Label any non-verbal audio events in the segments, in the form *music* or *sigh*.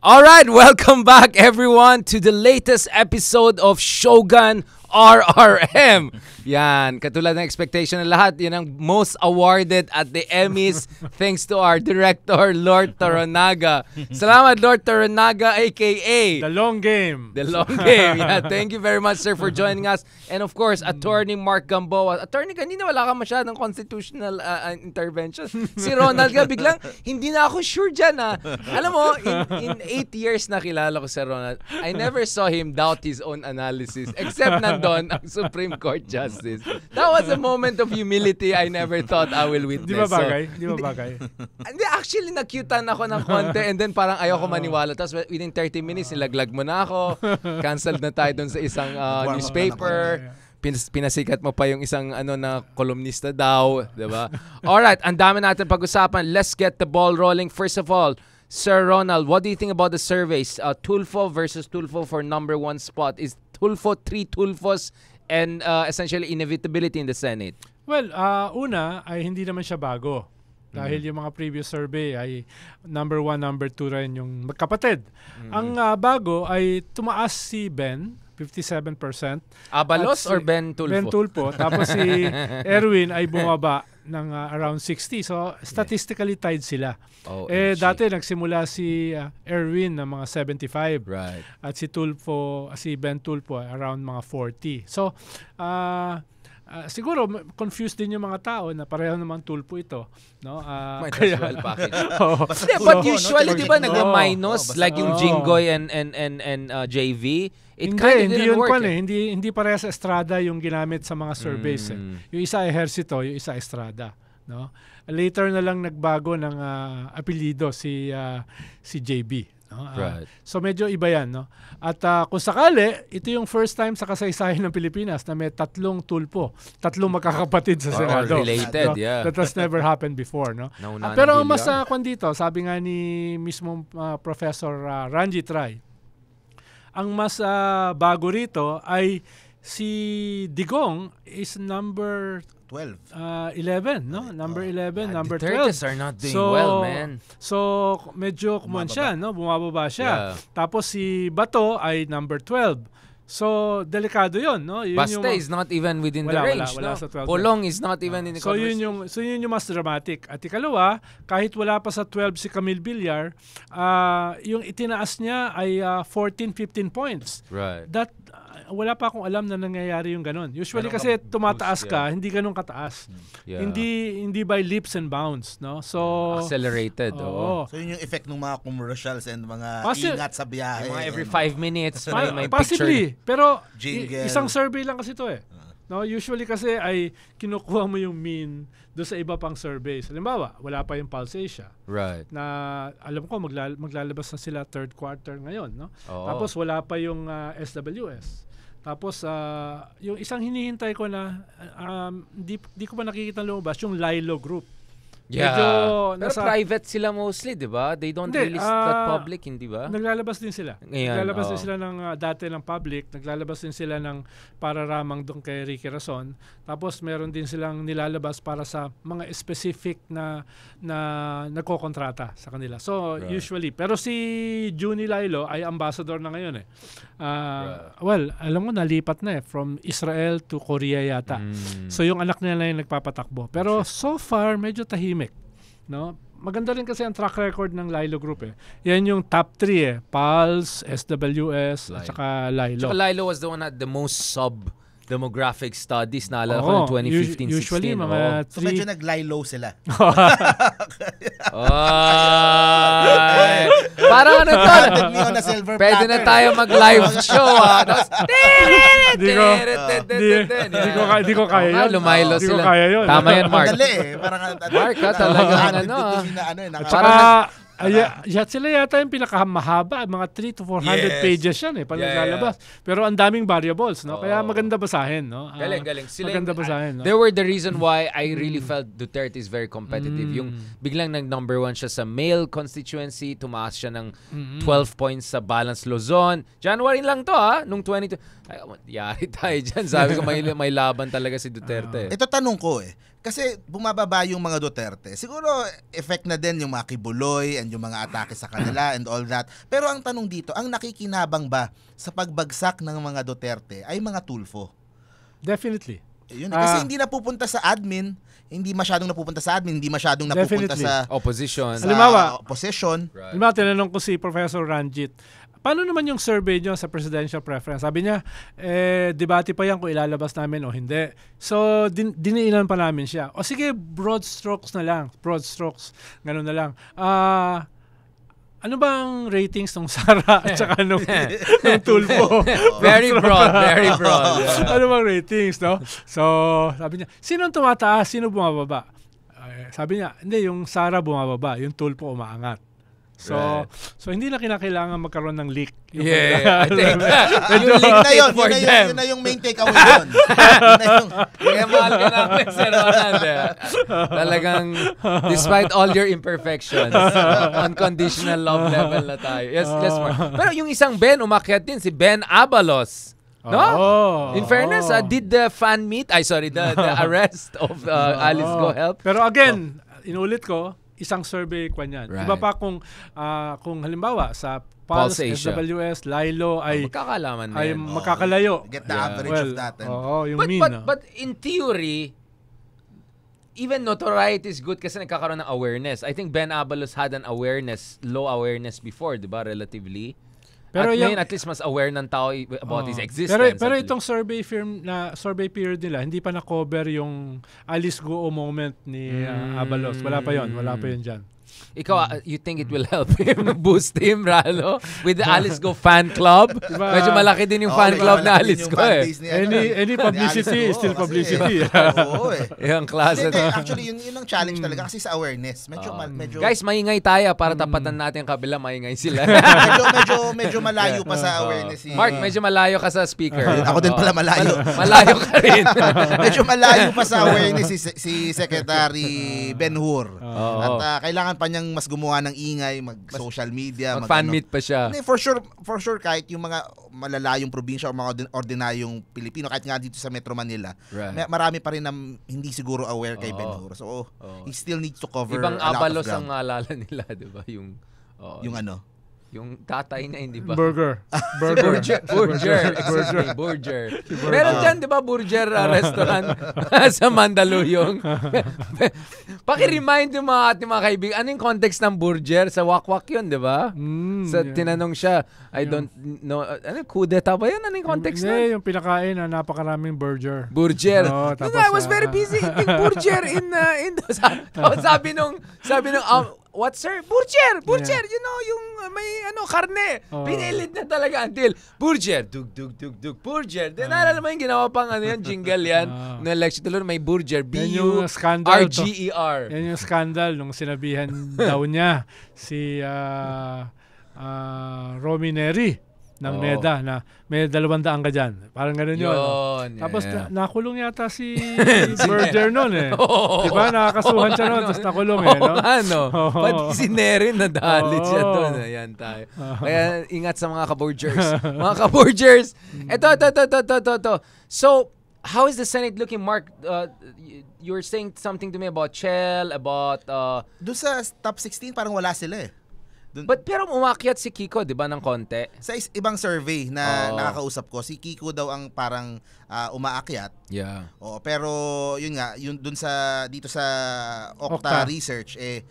All right, welcome back everyone to the latest episode of Shogun RRM. Yan, katulad ng expectation ng lahat, yun ang most awarded at the Emmys *laughs* thanks to our director, Lord Toronaga. Salamat, Lord Toronaga, aka... The long game. The long game. *laughs* Yeah, thank you very much, sir, for joining us. And of course, Attorney Mark Gamboa. Attorney, kanina wala ka masyadong constitutional uh, uh intervention. Si Ronald biglang, hindi na ako sure dyan, Ah. Alam mo, in, in eight years na kilala ko si Ronald, I never saw him doubt his own analysis. Except na London ang Supreme Court Justice. That was a moment of humility I never thought I will witness. Di ba bagay? So, di ba bagay? *laughs* Hindi, actually, nakutan ako ng konti and then parang ayoko ah. maniwala. Tapos within 30 minutes, nilaglag mo na ako. *laughs* Canceled na tayo dun sa isang uh, newspaper. pinasikat mo pa yung isang ano na kolumnista daw, 'di ba? *laughs* all right, ang dami natin pag-usapan. Let's get the ball rolling. First of all, Sir Ronald, what do you think about the surveys? Uh, Tulfo versus Tulfo for number one spot. Is Tulfo, three Tulfos, and uh, essentially inevitability in the Senate? Well, uh, una ay hindi naman siya bago. Mm-hmm. Dahil yung mga previous survey ay number one, number two rin yung magkapatid. Mm-hmm. Ang uh, bago ay tumaas si Ben, 57%. Abalos si or Ben Tulfo? Ben Tulfo. tapos si *laughs* Erwin ay bumaba ng uh, around 60. So statistically tied sila. Oh, eh dati nagsimula si uh, Erwin ng mga 75. Right. At si Tulfo, si Ben Tulfo around mga 40. So uh, Uh, siguro confused din yung mga tao na pareho naman tulpo ito, no? Uh, Might kaya, as well package. *laughs* oh. but ano, usually, no, 'di ba, nagma-minus oh, like yung oh. Jingoy and and and and uh, ah, JV. It hindi, kind of hindi yun work. Pan, eh. Hindi hindi parehas Estrada yung ginamit sa mga surveys. Eh. Mm. Eh. Yung isa Ejercito, yung isa Estrada, no? Later na lang nagbago ng uh, apelyido si uh, si JB, No? Uh, So medyo iba yan. No? At uh, kung sakali, ito yung first time sa kasaysayan ng Pilipinas na may tatlong tulpo, tatlong magkakapatid sa Senado. Oh, related, no? yeah. That has never happened before. No? uh, pero mas uh, kwan dito, sabi nga ni mismo uh, Professor uh, Ranjit Rai, ang mas uh, bago rito ay si Digong is number 12. Uh, 11, no? Number 11, ah, number the 12. Turtles are not doing so, well, man. So, medyo kuman siya, no? Bumababa siya. Yeah. Tapos si Bato ay number 12. So, delikado yun, no? Yun Basta yung, is not even within wala, the range, wala, wala no? Sa Polong is not even uh, in the so yun yung So, yun yung mas dramatic. At ikalawa, kahit wala pa sa 12 si Camille Villar, uh, yung itinaas niya ay uh, 14, 15 points. Right. That wala pa akong alam na nangyayari yung ganun. Usually Meron kasi ka tumataas yeah. ka, hindi ganun kataas. Mm, yeah. Hindi hindi by leaps and bounds, no? So accelerated. oh. oo. So yun yung effect ng mga commercials and mga Possi- ingat sa biyahe. Yung mga every 5 minutes may, may possibly, picture. pero Jingle. isang survey lang kasi to eh. Ah. No, usually kasi ay kinukuha mo yung mean do sa iba pang surveys. Halimbawa, wala pa yung Pulse Asia. Right. Na alam ko magla- maglalabas na sila third quarter ngayon, no? Oo. Tapos wala pa yung uh, ah, SWS. Tapos uh, yung isang hinihintay ko na um, di, di ko pa nakikita lumabas yung Lilo Group. Yeah. Medyo Pero nasa, private sila mostly, di ba? They don't hindi, release uh, that ah, public, hindi ba? Naglalabas din sila. Ngayon, naglalabas oh. din sila ng uh, dati ng public. Naglalabas din sila ng pararamang ramang doon kay Ricky Rason. Tapos meron din silang nilalabas para sa mga specific na na nagkokontrata sa kanila. So, right. usually. Pero si Juni Lilo ay ambassador na ngayon eh. Uh, right. Well, alam mo, nalipat na eh. From Israel to Korea yata. Mm. So, yung anak niya na yung nagpapatakbo. Pero so far, medyo tahimik no? Maganda rin kasi ang track record ng Lilo Group eh. Yan yung top 3 eh. Pals, SWS, Lilo. at saka Lilo. Saka Lilo was the one at the most sub demographic studies na alam ko oh, 2015-16. Usually, 16, mga oh. three... So medyo nag-lie low sila. *laughs* Ay, parang ano to? na silver Pwede na tayo mag-live *laughs* show ha. Ah. Hindi ko, hindi ko, hindi ko kaya yun. Lumaylo sila. Tama yun, Mark. Madali eh. Parang, Mark, ah, *laughs* talaga ano. Ano eh. Parang ay, yeah, sila yata yung pinakamahaba, mga 3 to 400 yes. pages yan eh, pag yeah, yeah. Pero ang daming variables, no? Oh. Kaya maganda basahin, no? Uh, galing, galing. Sila maganda basahin, no? There were the reason mm. why I mm. really mm. felt Duterte is very competitive. Mm. Yung biglang nag number one siya sa male constituency, tumaas siya ng mm-hmm. 12 points sa Balance Luzon. January lang to ha, ah, nung 22. Ay, yari tayo dyan. Sabi ko may, may laban talaga si Duterte. Uh, ito tanong ko eh kasi bumababa yung mga Duterte. Siguro effect na din yung mga kibuloy and yung mga atake sa kanila and all that. Pero ang tanong dito, ang nakikinabang ba sa pagbagsak ng mga Duterte ay mga Tulfo? Definitely. Yun, kasi ah. hindi napupunta sa admin, hindi masyadong napupunta sa admin, hindi masyadong napupunta Definitely. sa opposition. Sa Halimbawa, opposition. Right. Halimbawa, tinanong ko si Professor Ranjit, Paano naman yung survey niyo sa presidential preference? Sabi niya, eh, debate pa yan kung ilalabas namin o hindi. So, din, diniilan pa namin siya. O sige, broad strokes na lang. Broad strokes. Ganun na lang. Ah... Uh, ano bang ratings ng *laughs* Sara at saka nung, *laughs* nung Tulpo? *laughs* very broad, very broad. Yeah. ano bang ratings, no? So, sabi niya, sino tumataas, sino bumababa? Uh, sabi niya, hindi, yung Sara bumababa, yung Tulpo umaangat. So, right. so hindi na kinakailangan magkaroon ng leak. Yung yeah, I *laughs* think. yung leak na yun, yun, na yun, yun yung main takeaway yun. *laughs* yun na yung, kaya mahal ka namin, Sir Roland. Eh. Talagang, despite all your imperfections, *laughs* unconditional love level na tayo. Yes, uh, yes, oh. Mark. Pero yung isang Ben, umakyat din, si Ben Abalos. No? Oh, In fairness, ah, oh. uh, did the fan meet, ay sorry, the, the arrest of uh, Alice oh. Go Help? Pero again, oh. inulit ko, isang survey kwa niyan. Right. Iba pa kung uh, kung halimbawa sa Pulse, Pulse Asia. SWS, Lilo ah, ay oh, magkakalaman ay oh, magkakalayo. Get the yeah. average well, of that. And... Oh, yung but, mean. But, no? Ah. but in theory, even notoriety is good kasi nagkakaroon ng awareness. I think Ben Abalos had an awareness, low awareness before, di ba, relatively. Pero at yung, ngayon, at least mas aware ng tao about oh, his existence. Pero, pero itong survey firm na survey period nila, hindi pa na-cover yung Alice Guo moment ni uh, Abalos. Wala pa yon Wala pa yon diyan. Ikaw, hmm. uh, you think it will help him, *laughs* boost him, Ralo? With the Alice Go fan club? *laughs* Diba, Medyo malaki din yung oh, fan club na Alice Go eh. Ano, any, any publicity is still publicity. Eh, Oo eh. *laughs* Yung klase. Ano. actually, yun, yun ang challenge hmm. talaga kasi sa awareness. Medyo, uh, medyo... Guys, maingay tayo para hmm. tapatan natin ang kabila, maingay sila. medyo, medyo, medyo malayo pa sa awareness. Uh, Mark, medyo malayo ka sa speaker. Ako din pala malayo. malayo ka rin. medyo malayo pa sa awareness si, si Secretary Ben Hur. At uh, kailangan pa kanyang mas gumawa ng ingay, mag mas, social media, mag, mag fan ano. meet pa siya. Hindi, for sure, for sure kahit yung mga malalayong probinsya o mga ordinaryong Pilipino kahit nga dito sa Metro Manila, right. marami pa rin na hindi siguro aware kay oh, Benhur. So, oh, oh. he still needs to cover Ibang abalos ang alala nila, *laughs* 'di ba? Yung oh, yung ano yung tatay na hindi ba? *laughs* Burger. Burger. si Burger. Burger. Burger. Meron ah. dyan, di ba, Burger uh, restaurant *laughs* sa Mandaluyong. *laughs* Paki-remind yung mga ating mga kaibigan, ano yung context ng Burger? Sa Wakwak yun, di ba? Mm, sa yeah. tinanong siya, I yeah. don't know, ano, kudeta ba yun? Ano yung context yeah, nun? Yung pinakain na napakaraming Burger. Burger. Oh, tapos, you I was very busy eating Burger in, uh, in, sabi, sabi nung, sabi nung, um, what sir? Burger! Burger! Yeah. You know, yung uh, may ano, karne. Oh. Pinilit na talaga until burger, dug, dug, dug, dug, burger. Then, uh. Ah. naalala mo yung ginawa pang ano yan, jingle yan, uh. na election talon, may burger, B-U-R-G-E-R. E yan yung scandal nung sinabihan *laughs* daw niya si uh, uh, Romy Neri ng Oo. NEDA na may dalawang daan ka dyan. Parang ganun yun. Yun, yeah, Tapos Na, nakulong yata si *laughs* Berger noon eh. Oh, Di ba? Nakakasuhan siya noon, *laughs* tapos nakulong eh. No? Ano? *laughs* Oh. Pati si Nerin nadali oh. siya doon. Ayan tayo. Kaya ingat sa mga kaborgers. mga kaborgers! Ito, mm. ito, ito, ito, ito, ito, ito. So, how is the Senate looking, Mark? Uh, you were saying something to me about Chell, about... Uh, doon sa top 16, parang wala sila eh. Dun, But pero umakyat si Kiko, 'di ba, ng konti? Sa is- ibang survey na Oo. nakakausap ko, si Kiko daw ang parang ah, umaakyat. Yeah. Oo, pero yun nga, yun dun sa dito sa Okta, Okta. research eh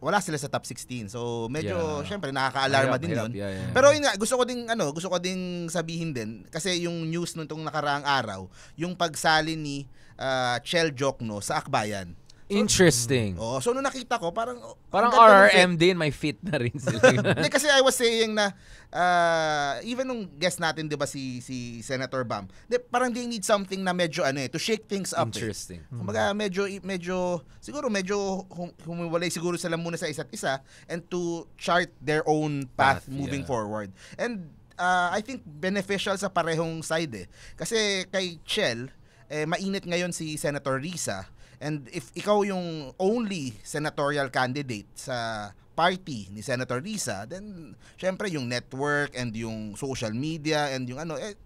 wala sila sa top 16. So medyo Yeah. syempre nakaka-alarma Hirap, din 'yun. Yeah, yeah. Pero yun nga, gusto ko ding ano, gusto ko ding sabihin din kasi yung news nung tong nakaraang araw, yung pagsali ni ah, Chel Jokno sa Akbayan. Interesting. oh, so nung nakita ko, parang oh, parang RRM din may fit na rin sila. *laughs* kasi I was saying na uh, even nung guest natin 'di ba si si Senator Bam, di, parang they need something na medyo ano eh to shake things up. Eh. Interesting. Eh. Kumbaga medyo medyo siguro medyo hum- humiwalay siguro sila muna sa isa't isa and to chart their own path, path moving yeah. forward. And uh, I think beneficial sa parehong side eh. Kasi kay Chell eh mainit ngayon si Senator Risa And if ikaw yung only senatorial candidate sa party ni Senator Risa, then syempre yung network and yung social media and yung ano, eh,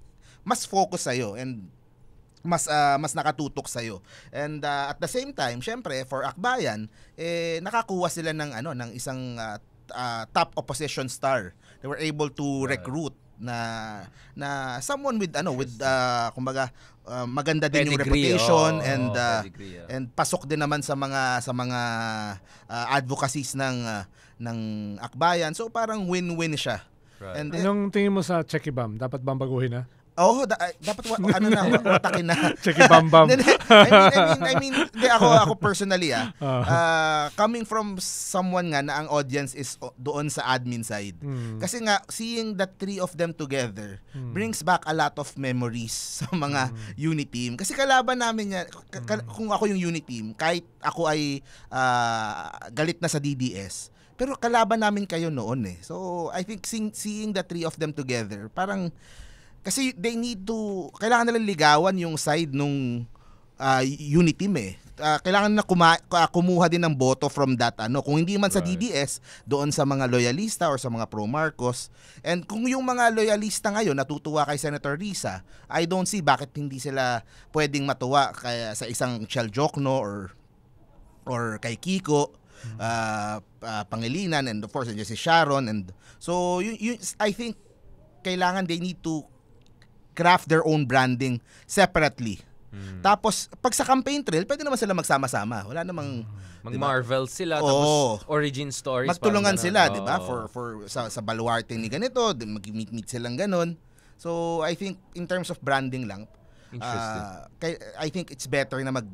mas focus sa iyo and mas uh, mas nakatutok sa iyo. And uh, at the same time, syempre for Akbayan, eh nakakuha sila ng ano ng isang uh, uh, top opposition star. They were able to recruit na na someone with ano with uh, kumbaga uh, maganda din pedigree, yung reputation oh, and uh, pedigree, yeah. Oh. and pasok din naman sa mga sa mga uh, advocacies ng uh, ng akbayan so parang win-win siya right. and anong tingin mo sa Chekibam dapat bang baguhin na Oh, da- dapat wa- ano na, watakin na. *laughs* Checky bam bam. *laughs* I mean, I mean, I mean, di, ako, ako personally ah, uh, *laughs* coming from someone nga na ang audience is doon sa admin side. Mm. Kasi nga, seeing the three of them together mm. brings back a lot of memories sa mga mm. unit team. Kasi kalaban namin yan, k- k- kung ako yung unit team, kahit ako ay uh, galit na sa DDS, pero kalaban namin kayo noon eh. So, I think seeing, seeing the three of them together, parang kasi they need to, kailangan nilang ligawan yung side nung uh, unit team eh. Uh, kailangan na kuma- ah, kumuha din ng boto from that ano kung hindi man right. sa DDS doon sa mga loyalista or sa mga pro Marcos and kung yung mga loyalista ngayon natutuwa kay Senator Risa I don't see bakit hindi sila pwedeng matuwa kay, sa isang Chel Jokno or or kay Kiko uh, uh, Pangilinan and of course and si Sharon and so you, you, I think kailangan they need to craft their own branding separately. Mm. Tapos, pag sa campaign trail, pwede naman sila magsama-sama. Wala namang... Mag-Marvel diba? sila, tapos oh. origin stories. Magtulungan sila, di ba? For, for, sa, sa baluarte ni ganito, mag-meet-meet silang ganon. So, I think, in terms of branding lang, uh, I think it's better na mag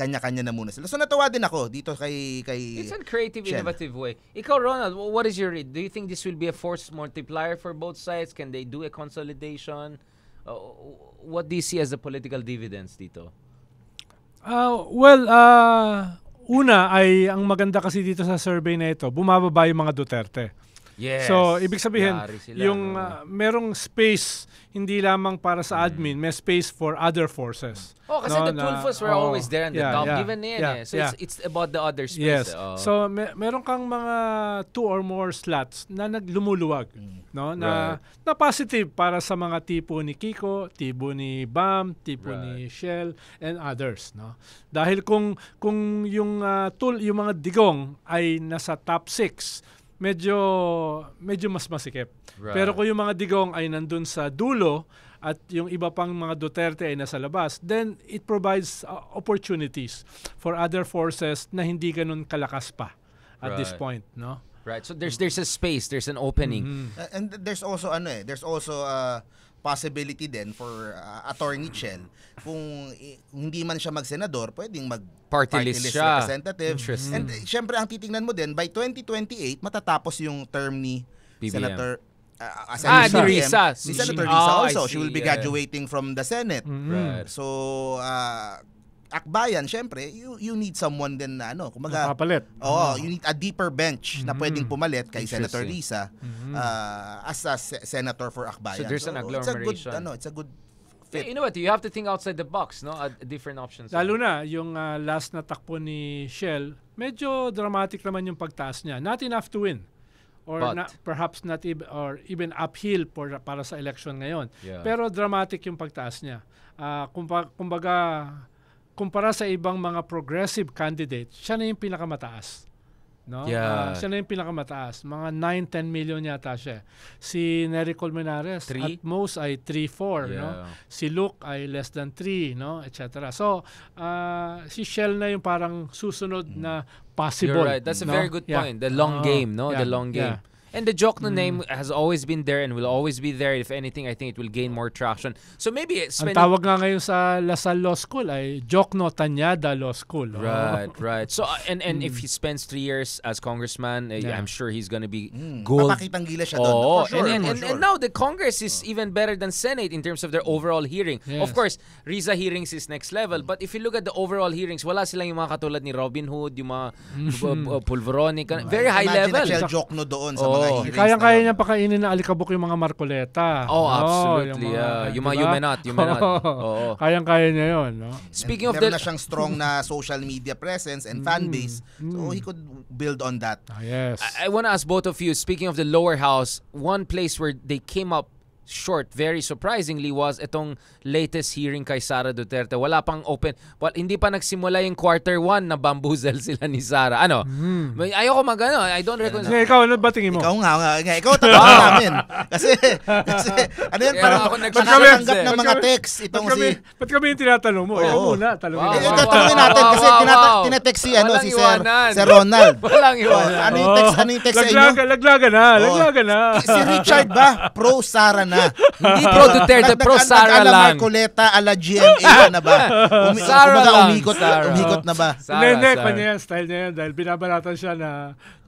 kanya-kanya na muna sila. So natawa din ako dito kay kay It's a creative Chen. innovative way. Ikaw Ronald, what is your read? Do you think this will be a force multiplier for both sides? Can they do a consolidation? uh, what do you see as the political dividends dito? Uh, well, uh, una ay ang maganda kasi dito sa survey na ito, bumababa yung mga Duterte. Yes. So, ibig sabihin, sila, yung uh, merong space hindi lamang para sa mm-hmm. admin, mm. may space for other forces. Oh, kasi no, the tool force were oh, always there on the yeah, top, yeah, even yeah, yeah, So, yeah. it's, it's about the other space. Yes. Eh, oh. So, may, meron kang mga two or more slots na naglumuluwag, mm. no? Na, right. na positive para sa mga tipo ni Kiko, tipo ni Bam, tipo right. ni Shell, and others, no? Dahil kung kung yung uh, ah, tool, yung mga digong ay nasa top 6, medyo medyo mas masikip. Right. Pero kung yung mga digong ay nandun sa dulo at yung iba pang mga Duterte ay nasa labas, then it provides uh, opportunities for other forces na hindi ganun kalakas pa at right. this point, no? Right. So there's there's a space, there's an opening. Mm-hmm. Uh, and there's also ano eh, there's also uh, possibility din for uh, Attorney Chell kung i- hindi man siya magsenador pwedeng mag party list, list siya. representative. And uh, syempre ang titingnan mo din by 2028 matatapos yung term ni BBM. Senator uh, as uh, ah, ni Risa. Ni Senator mm-hmm. Risa oh, also. She will be graduating yeah. from the Senate. Mm-hmm. Right. So, uh, akbayan, syempre, you, you need someone din na ano, kumaga Mapapalit. Oo, oh. you need a deeper bench mm-hmm. na pwedeng pumalit kay Senator Risa mm-hmm. uh, as a se- senator for akbayan. So there's so, an agglomeration. It's a good ano, it's a good fit. You know what? You have to think outside the box, no? At different options. Lalo na yung uh, last na takbo ni Shell, medyo dramatic naman yung pagtaas niya. Not enough to win or But, na, perhaps not even or even uphill for para sa election ngayon. Yeah. Pero dramatic yung pagtaas niya. Uh, kumpa, kumbaga kumpara sa ibang mga progressive candidates, siya na yung pinakamataas. No? Ah, yeah. Uh, siya na yung pinakamataas. Mga 9-10 million yata siya. Si Nery Colmenares, three? at most ay 3-4. Yeah. No? Si Luke ay less than 3, no? etc. So, uh, si Shell na yung parang susunod mm. na possible. You're right. That's a no? very good point. Yeah. The long uh, game, no? Yeah. The long game. Yeah. And the Jokno mm. name has always been there and will always be there. If anything, I think it will gain more traction. So maybe spending... Ang tawag nga ngayon sa Lasal Law School ay Joke Jokno Tanyada Law School. Oh. Right, right. So uh, and and mm. if hmm. he spends three years as congressman, eh, yeah. I'm sure he's gonna be mm. gold. Mapakipanggila siya doon. Oh, sure, and, and, and, sure. and now the Congress is oh. even better than Senate in terms of their overall hearing. Yes. Of course, Riza hearings is next level. But if you look at the overall hearings, wala silang yung mga katulad ni Robin Hood, yung mga mm. uh, Pulveronic. Very high Imagine level. Imagine na siya No doon sa oh. Kayang-kaya niya pakainin na alikabok yung mga Marcoleta. Oh, absolutely. Yung mga, yeah. yung mga diba? Yumenot, Yumenot. *laughs* Oh. Kayang-kaya niya yun. No? Speaking and of meron the... na siyang strong na social media presence and fan mm, base. Mm. So he could build on that. Ah, yes. I, I want to ask both of you, speaking of the lower house, one place where they came up short, very surprisingly, was itong latest hearing kay Sara Duterte. Wala pang open. Well, hindi pa nagsimula yung quarter one na bamboozle *laughs* sila ni Sara. Ano? Mm. Ayoko mag ano, I don't recognize. Yeah, ikaw, ano ba tingin mo? Ikaw nga, nga ikaw tatanong *laughs* namin. Kasi, kasi, ano yan, parang nagsasanggap ng mga text itong ba't kami, si... Ba't kami yung tinatanong mo? Oh. Ikaw muna, tanongin. Wow. Eh, tatanungin natin kasi wow, wow. tinetext si, ano, si Sir, Sir Ronald. *laughs* Walang oh, iwanan. Ano yung text, ano yung text sa inyo? Laglaga na, oh. laglaga na. Si Richard ba? Pro Sara na na. *laughs* Hindi pro Duterte, pro Sara lang. Ala Marcoleta, ala GMA na ba? *laughs* Umi Sara lang. Umikot, Sara. umikot na ba? Sara, hindi, hindi. Kanya yan, style niya yan. Dahil binabalatan siya na,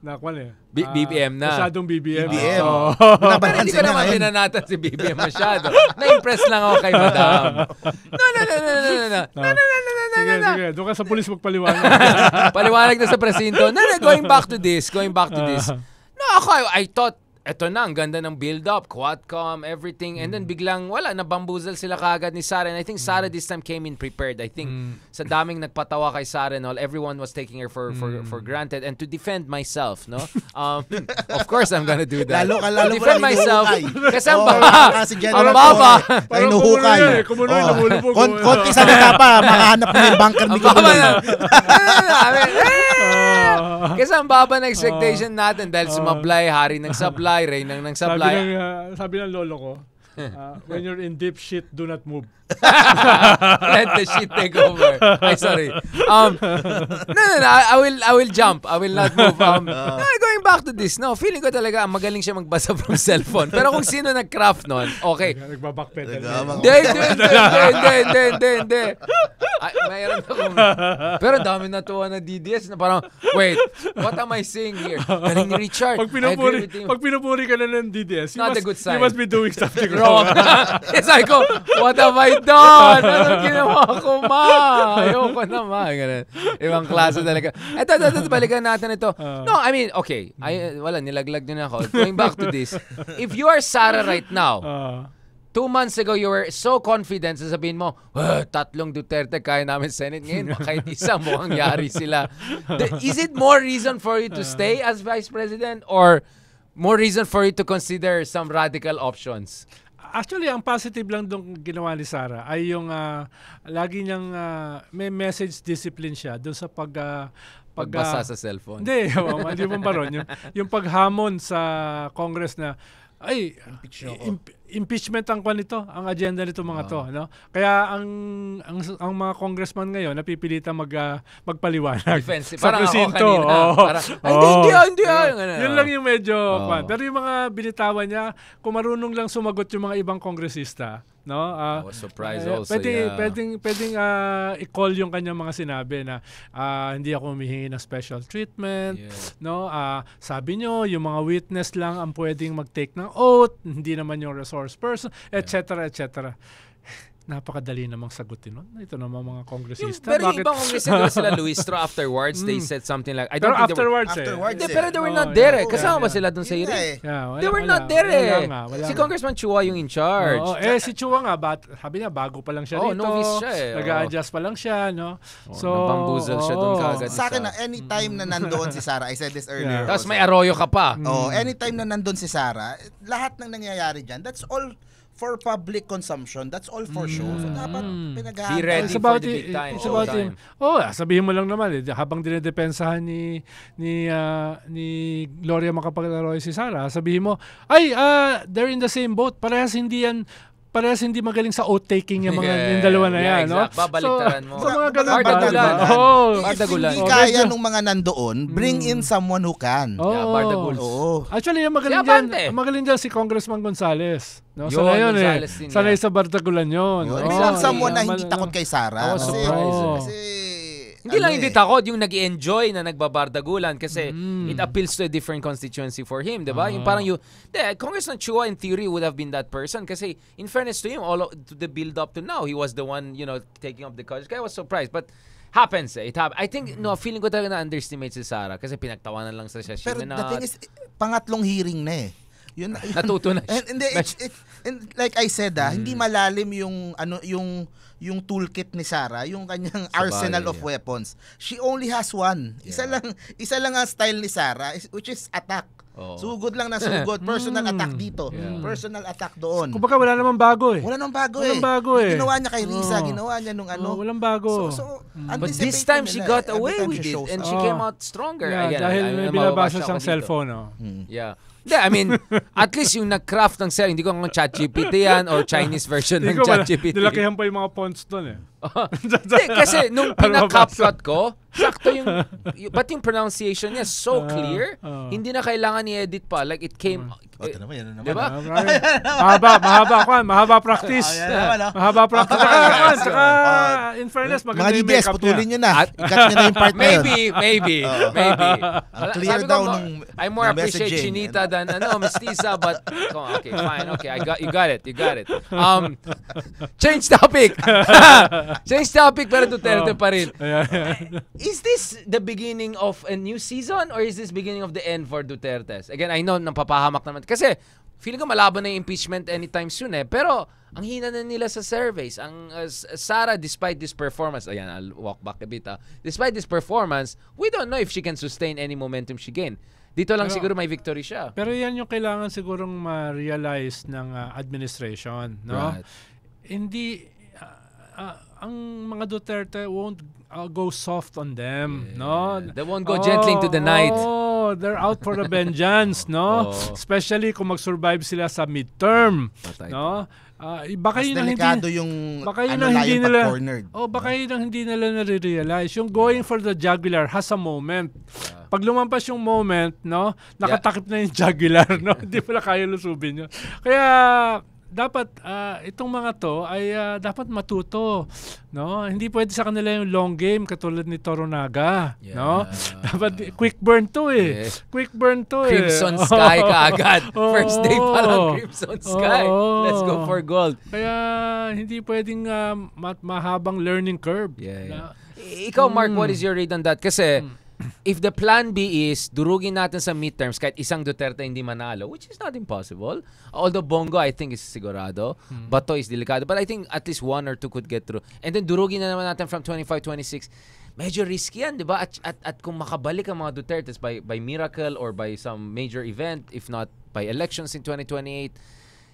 na kwan eh. B- ah, BBM na. Masyadong BBM. BBM. Oh. Hindi ko naman pinanatan si BBM masyado. Na-impress lang ako kay Madam. *laughs* No, no, no, no, no, no, no, no, no, no, no, Sige, sige. Doon ka sa pulis magpaliwanag. Paliwanag na sa presinto. No, no, going back to this, going back to this. No, ako, I thought eto na, ang ganda ng build-up, Quadcom, everything. And mm. then biglang, wala, nabamboozle sila kagad ni Sara. And I think Sara mm. this time came in prepared. I think mm. sa daming nagpatawa kay Sara and all, everyone was taking her for for, mm. for granted. And to defend myself, no? Um, *laughs* of course, I'm gonna do that. Lalo ka, lalo to defend myself. Kasi ang baba. Kasi ang baba. Ay, nuhukay. Kumunoy, lumulubog. Konti sa mata pa, makahanap mo yung bunker ni Kumunoy. *laughs* Ah, *laughs* ah. Kasi ang baba na expectation ah. natin dahil sumablay, hari ng supply, supply, rain ang ng supply. Sabi ng, uh, sabi ng lolo ko, *laughs* Uh, when you're in deep shit, do not move. *laughs* Let the shit take over. I'm sorry. Um, no, no, no. I, I will, I will jump. I will not move. Um, uh, *laughs* ah. no, ah, going back to this, no, feeling ko talaga ah, magaling siya magbasa from cellphone. Pero kung sino nag-craft nun, okay. Nagbabackpedal. Hindi, hindi, hindi, hindi, hindi, hindi. Mayroon akong... Pero dami na tuwa na DDS na parang, wait, what am I saying here? Galing ni Richard. Pag pinupuri, pag pinupuri ka na ng DDS, you, Not must, a good sign. you must be doing something wrong wrong. *laughs* like, ko, oh, what have I done? Anong ginawa ko, ma? Ayoko na, ma. Ganun. Ibang klase talaga. Ito, ito, ito, balikan natin ito. Ah. No, I mean, okay. I, wala, nilaglag nyo na ako. Going back to this. If you are Sarah right now, uh. Two months ago, you were so confident sa sabihin mo, oh, tatlong Duterte kaya namin Senate. Ngayon, kahit isa *laughs* mukhang yari sila. The, is it more reason for you to ah. stay as Vice President or more reason for you to consider some radical options? Actually, ang positive lang dong ginawa ni Sara ay yung uh, lagi niyang uh, may message discipline siya doon sa pag uh, pag, Pagbasa uh, sa cellphone. Hindi, *laughs* hindi mo pa Yung, yung paghamon sa Congress na, ay, impeach, imp- impeachment ang kwan nito, ang agenda nito mga ah. to, no? Kaya ang ang, ang mga congressman ngayon napipilitan mag uh, magpaliwanag. Defensive. Sa parang presinto. ako kanina. Oh, parang, hindi, hindi, hindi. Oh. Ah. Ano. Yun lang yung medyo oh. kwan. Pero yung mga binitawan niya, kung marunong lang sumagot yung mga ibang kongresista, no? Uh, I was surprised uh, eh, also. yeah. pwedeng pwedeng uh, i-call yung kanyang mga sinabi na uh, hindi ako humihingi ng special treatment, yeah. no? Uh, sabi nyo, yung mga witness lang ang pwedeng mag-take ng oath, hindi naman yung resource First person, etc., yeah. etc. napakadali namang sagutin nun. Ito naman mga kongresista. Yung, pero Bakit? yung ibang kongresista sila, Luis, Tro, *laughs* afterwards, they hmm. said something like, I don't pero think afterwards, they were, afterwards, eh. eh. pero they were oh, not yeah, there eh. Kasama yeah, ba sila dun sa hearing? Eh. Yeah, wala, they were wala, not there wala, eh. Wala nga, wala si Congressman Chua yung in charge. Oh, eh, si Chua nga, bat, sabi niya, bago pa lang siya oh, dito. novice siya eh. Nag-a-adjust pa lang siya, no? Oh, so, nabambuzal oh, siya dun oh. kagad. Sa akin na, anytime na nandoon si Sarah, I said this earlier. Yeah. Tapos may arroyo ka pa. Oh, mm. anytime na nandoon si Sarah, lahat ng nangyayari dyan, that's all for public consumption. That's all for show. So mm. dapat mm. pinaghahandle. Be ready it's about for the big time. It's about him. Oh, sabihin mo lang naman eh, habang dinedepensahan ni ni uh, ni Gloria Macapagal-Arroyo si Sara, sabihin mo, ay, uh, they're in the same boat. Parehas hindi yan parehas hindi magaling sa oath-taking yung mga yeah, *laughs* yung dalawa na yeah, yan. Exact. No? Babaliktaran so, mo. Sa mga ganun Bardagulan. Oh, bardagulan. If hindi oh, kaya nung mga nandoon, bring mm. in someone who can. Oh. Yeah, bardagul. Oh. Actually, yung magaling si dyan, ang magaling dyan si Congressman Gonzales. No, yun, sana yun eh, Gonzales eh. Sana sa bardagulan yun. yun. Oh, someone na hindi takot kay Sara. Oh, kasi, surprise. Oh. Kasi hindi ano lang eh. hindi takot, yung nag enjoy na nagbabardagulan kasi mm. it appeals to a different constituency for him, di ba? Uh-huh. Yung ah. parang yung, de, Congressman Chua in theory would have been that person kasi in fairness to him, all of, to the build up to now, he was the one, you know, taking up the coverage. Kaya I was surprised. But happens eh. It happens. I think, no, feeling ko talaga na-underestimate si Sarah kasi pinagtawanan lang sa siya. Pero the thing is, pangatlong hearing na eh. Yun, yun. *laughs* Natuto na siya. And, and it's, it's, And like I said ah, mm. hindi malalim yung ano yung yung toolkit ni Sara, yung kanyang Sabay, arsenal of yeah. weapons. She only has one. Yeah. Isa lang isa lang ang style ni Sara which is attack. Oo. Sugod lang na sugod. *laughs* Personal attack hmm. dito. Yeah. Personal attack doon. Kumbaga wala namang bago eh. Wala namang bago walang eh. Walang bago eh. Ginawa niya kay Risa, oh. ginawa niya nung ano. Oh, walang bago. So, so mm. But this time she got away with it and she oh. came out stronger. Yeah, Again, dahil I mean, may binabasa siyang cellphone. Oh. Hmm. Yeah. Hindi, I mean, at least yung nag-craft ng cell, hindi ko kung chat GPT yan or Chinese version ng chat GPT. Nilakihan pa yung mga fonts doon eh. Hindi, *laughs* kasi nung ano pinakapshot ko, sakto yung, yung, but yung pronunciation niya so ah, clear, uh, uh, hindi na kailangan i-edit pa. Like it came, uh, oh, ito naman, yan naman. Diba? Ah. *laughs* mahaba, mahaba, Kwan. Mahaba practice. Oh, naman, oh. Mahaba practice. Saka, Kwan, saka, in fairness, maganda Mga yung DBS, makeup putulin niya na. At, ikat niya na yung part maybe, na yun. Maybe, uh, maybe. *laughs* Ang clear daw nung I more appreciate Chinita eh, than, ano, Mestiza, but, oh, okay, fine, okay, I got, you got it, you got it. Um, change topic. Change *laughs* topic pero Duterte oh. pa rin. *laughs* Is this the beginning of a new season or is this beginning of the end for Duterte? Again, I know nang papahamak naman. Kasi feeling ko malaban na yung impeachment anytime soon eh. Pero ang hina na nila sa surveys. Ang uh, Sara, despite this performance, ayan, I'll walk back a bit ah. Despite this performance, we don't know if she can sustain any momentum she gain. Dito lang pero, siguro may victory siya. Pero yan yung kailangan sigurong ma-realize ng uh, administration, no? Right. Hindi uh, uh, ang mga Duterte won't uh, go soft on them, yeah. no? They won't go oh, gently into the oh, night. Oh, they're out for the vengeance, *laughs* no? Oh. Especially kung mag-survive sila sa midterm, Patay no? Uh, baka Mas yun ang hindi, yung baka yun ano ang hindi nila, cornered. Oh, baka no? yun ang hindi nila nare-realize. Yung going for the jugular has a moment. Pag lumampas yung moment, no, nakatakip na yung *laughs* jugular, no? Hindi pala kaya lusubin yun. Kaya dapat uh, itong mga to ay uh, dapat matuto, no? Hindi pwede sa kanila yung long game katulad ni Toronaga, yeah. no? *laughs* Dapat quick burn to eh. Yes. Quick burn to Crimson eh. Crimson *laughs* Sky oh, kaagad. Oh, First day pa lang Crimson Sky. Oh, Let's go for gold. Kaya hindi pwedeng uh, mahabang learning curve. Yeah, yeah. Na, Ikaw Mark, mm. what is your read on that? Kasi mm if the plan B is durugin natin sa midterms kahit isang Duterte hindi manalo, which is not impossible. Although Bongo I think is sigurado, hmm. Bato is delikado, but I think at least one or two could get through. And then durugin na naman natin from 25-26. Medyo risky yan, di ba? At, at, at kung makabalik ang mga Dutertes by, by miracle or by some major event, if not by elections in 2028,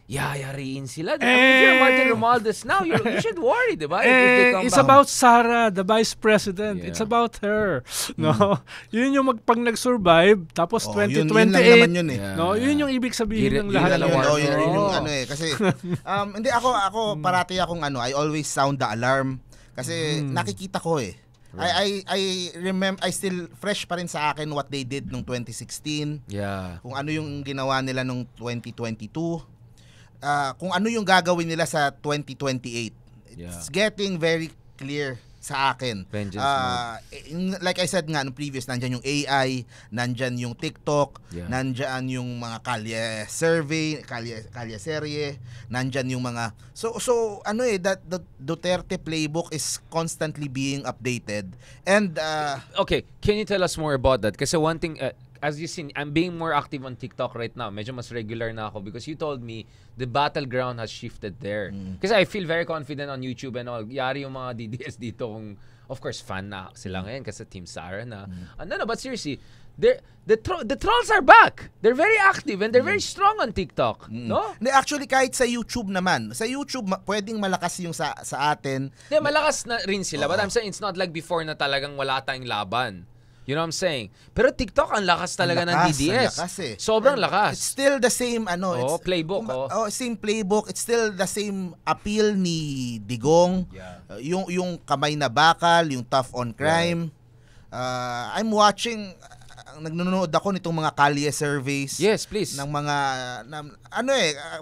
yayariin sila. Eh, I mean, if you're eh. Martin Romualdez now, you, you should worry, di ba? Eh, it's back. about Sarah, the vice president. Yeah. It's about her. Mm. No? Mm. yun yung mag, pag nag-survive, tapos oh, 2028. Yun, yun lang naman yun eh. Yeah. No? Yun yung ibig sabihin Gire, ng lahat. Oh, yun, yun, yun, yun yung ano eh. Kasi, *laughs* um, hindi ako, ako mm. parati akong ano, I always sound the alarm. Kasi mm. nakikita ko eh. I I I remember I still fresh pa rin sa akin what they did nung 2016. Yeah. Kung ano yung ginawa nila nung 2022 uh, kung ano yung gagawin nila sa 2028. It's yeah. getting very clear sa akin. uh, in, like I said nga nung previous, nandyan yung AI, nandyan yung TikTok, yeah. nandyan yung mga kalye survey, kalye, kalye serye, nandyan yung mga... So, so ano eh, that, the Duterte playbook is constantly being updated. And... Uh, okay, can you tell us more about that? Kasi one thing... Uh, as you seen, I'm being more active on TikTok right now. Medyo mas regular na ako because you told me the battleground has shifted there. Mm. Kasi I feel very confident on YouTube and all. Yari yung mga DDS dito kung, of course, fan na sila ngayon kasi Team Sarah na. Mm. Uh, no, no, but seriously, the tro- the trolls are back. They're very active and they're mm. very strong on TikTok, mm. no? De, actually kahit sa YouTube naman, sa YouTube ma- pwedeng malakas yung sa sa atin. De, malakas na rin sila, uh-huh. but I'm saying it's not like before na talagang wala tayong laban. You know what I'm saying? Pero TikTok, ang lakas talaga ang lakas, ng DDS. Ang lakas eh. Sobrang And lakas. It's still the same, ano. Oh, playbook. Um, oh. oh. same playbook. It's still the same appeal ni Digong. Yeah. Uh, yung, yung kamay na bakal, yung tough on crime. Yeah. Uh, I'm watching, uh, nagnunood ako nitong mga kalye surveys. Yes, please. Ng mga, na, ano eh, uh,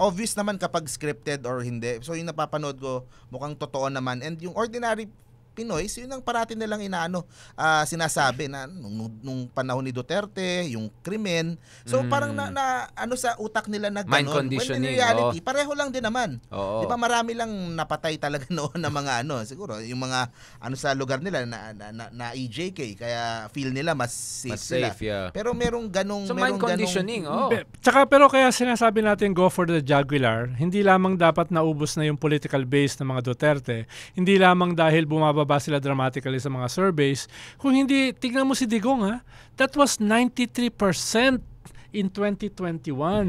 obvious naman kapag scripted or hindi. So yung napapanood ko, mukhang totoo naman. And yung ordinary Pinoy, so yun ang parati nilang inaano, uh, sinasabi na nung, nung panahon ni Duterte, yung krimen. So mm. parang na, na, ano sa utak nila na gano'n. Mind conditioning. When in reality, oh. pareho lang din naman. Oh. Di ba marami lang napatay talaga *laughs* noon na mga ano, siguro yung mga ano sa lugar nila na na, na, na EJK kaya feel nila mas safe, mas safe sila. Yeah. Pero merong ganong so, merong mind conditioning. Ganong, oh. Tsaka pero kaya sinasabi natin go for the jugular, hindi lamang dapat naubos na yung political base ng mga Duterte, hindi lamang dahil bumaba bababa sila dramatically sa mga surveys. Kung hindi, tignan mo si Digong ha. That was 93% in 2021. Yeah,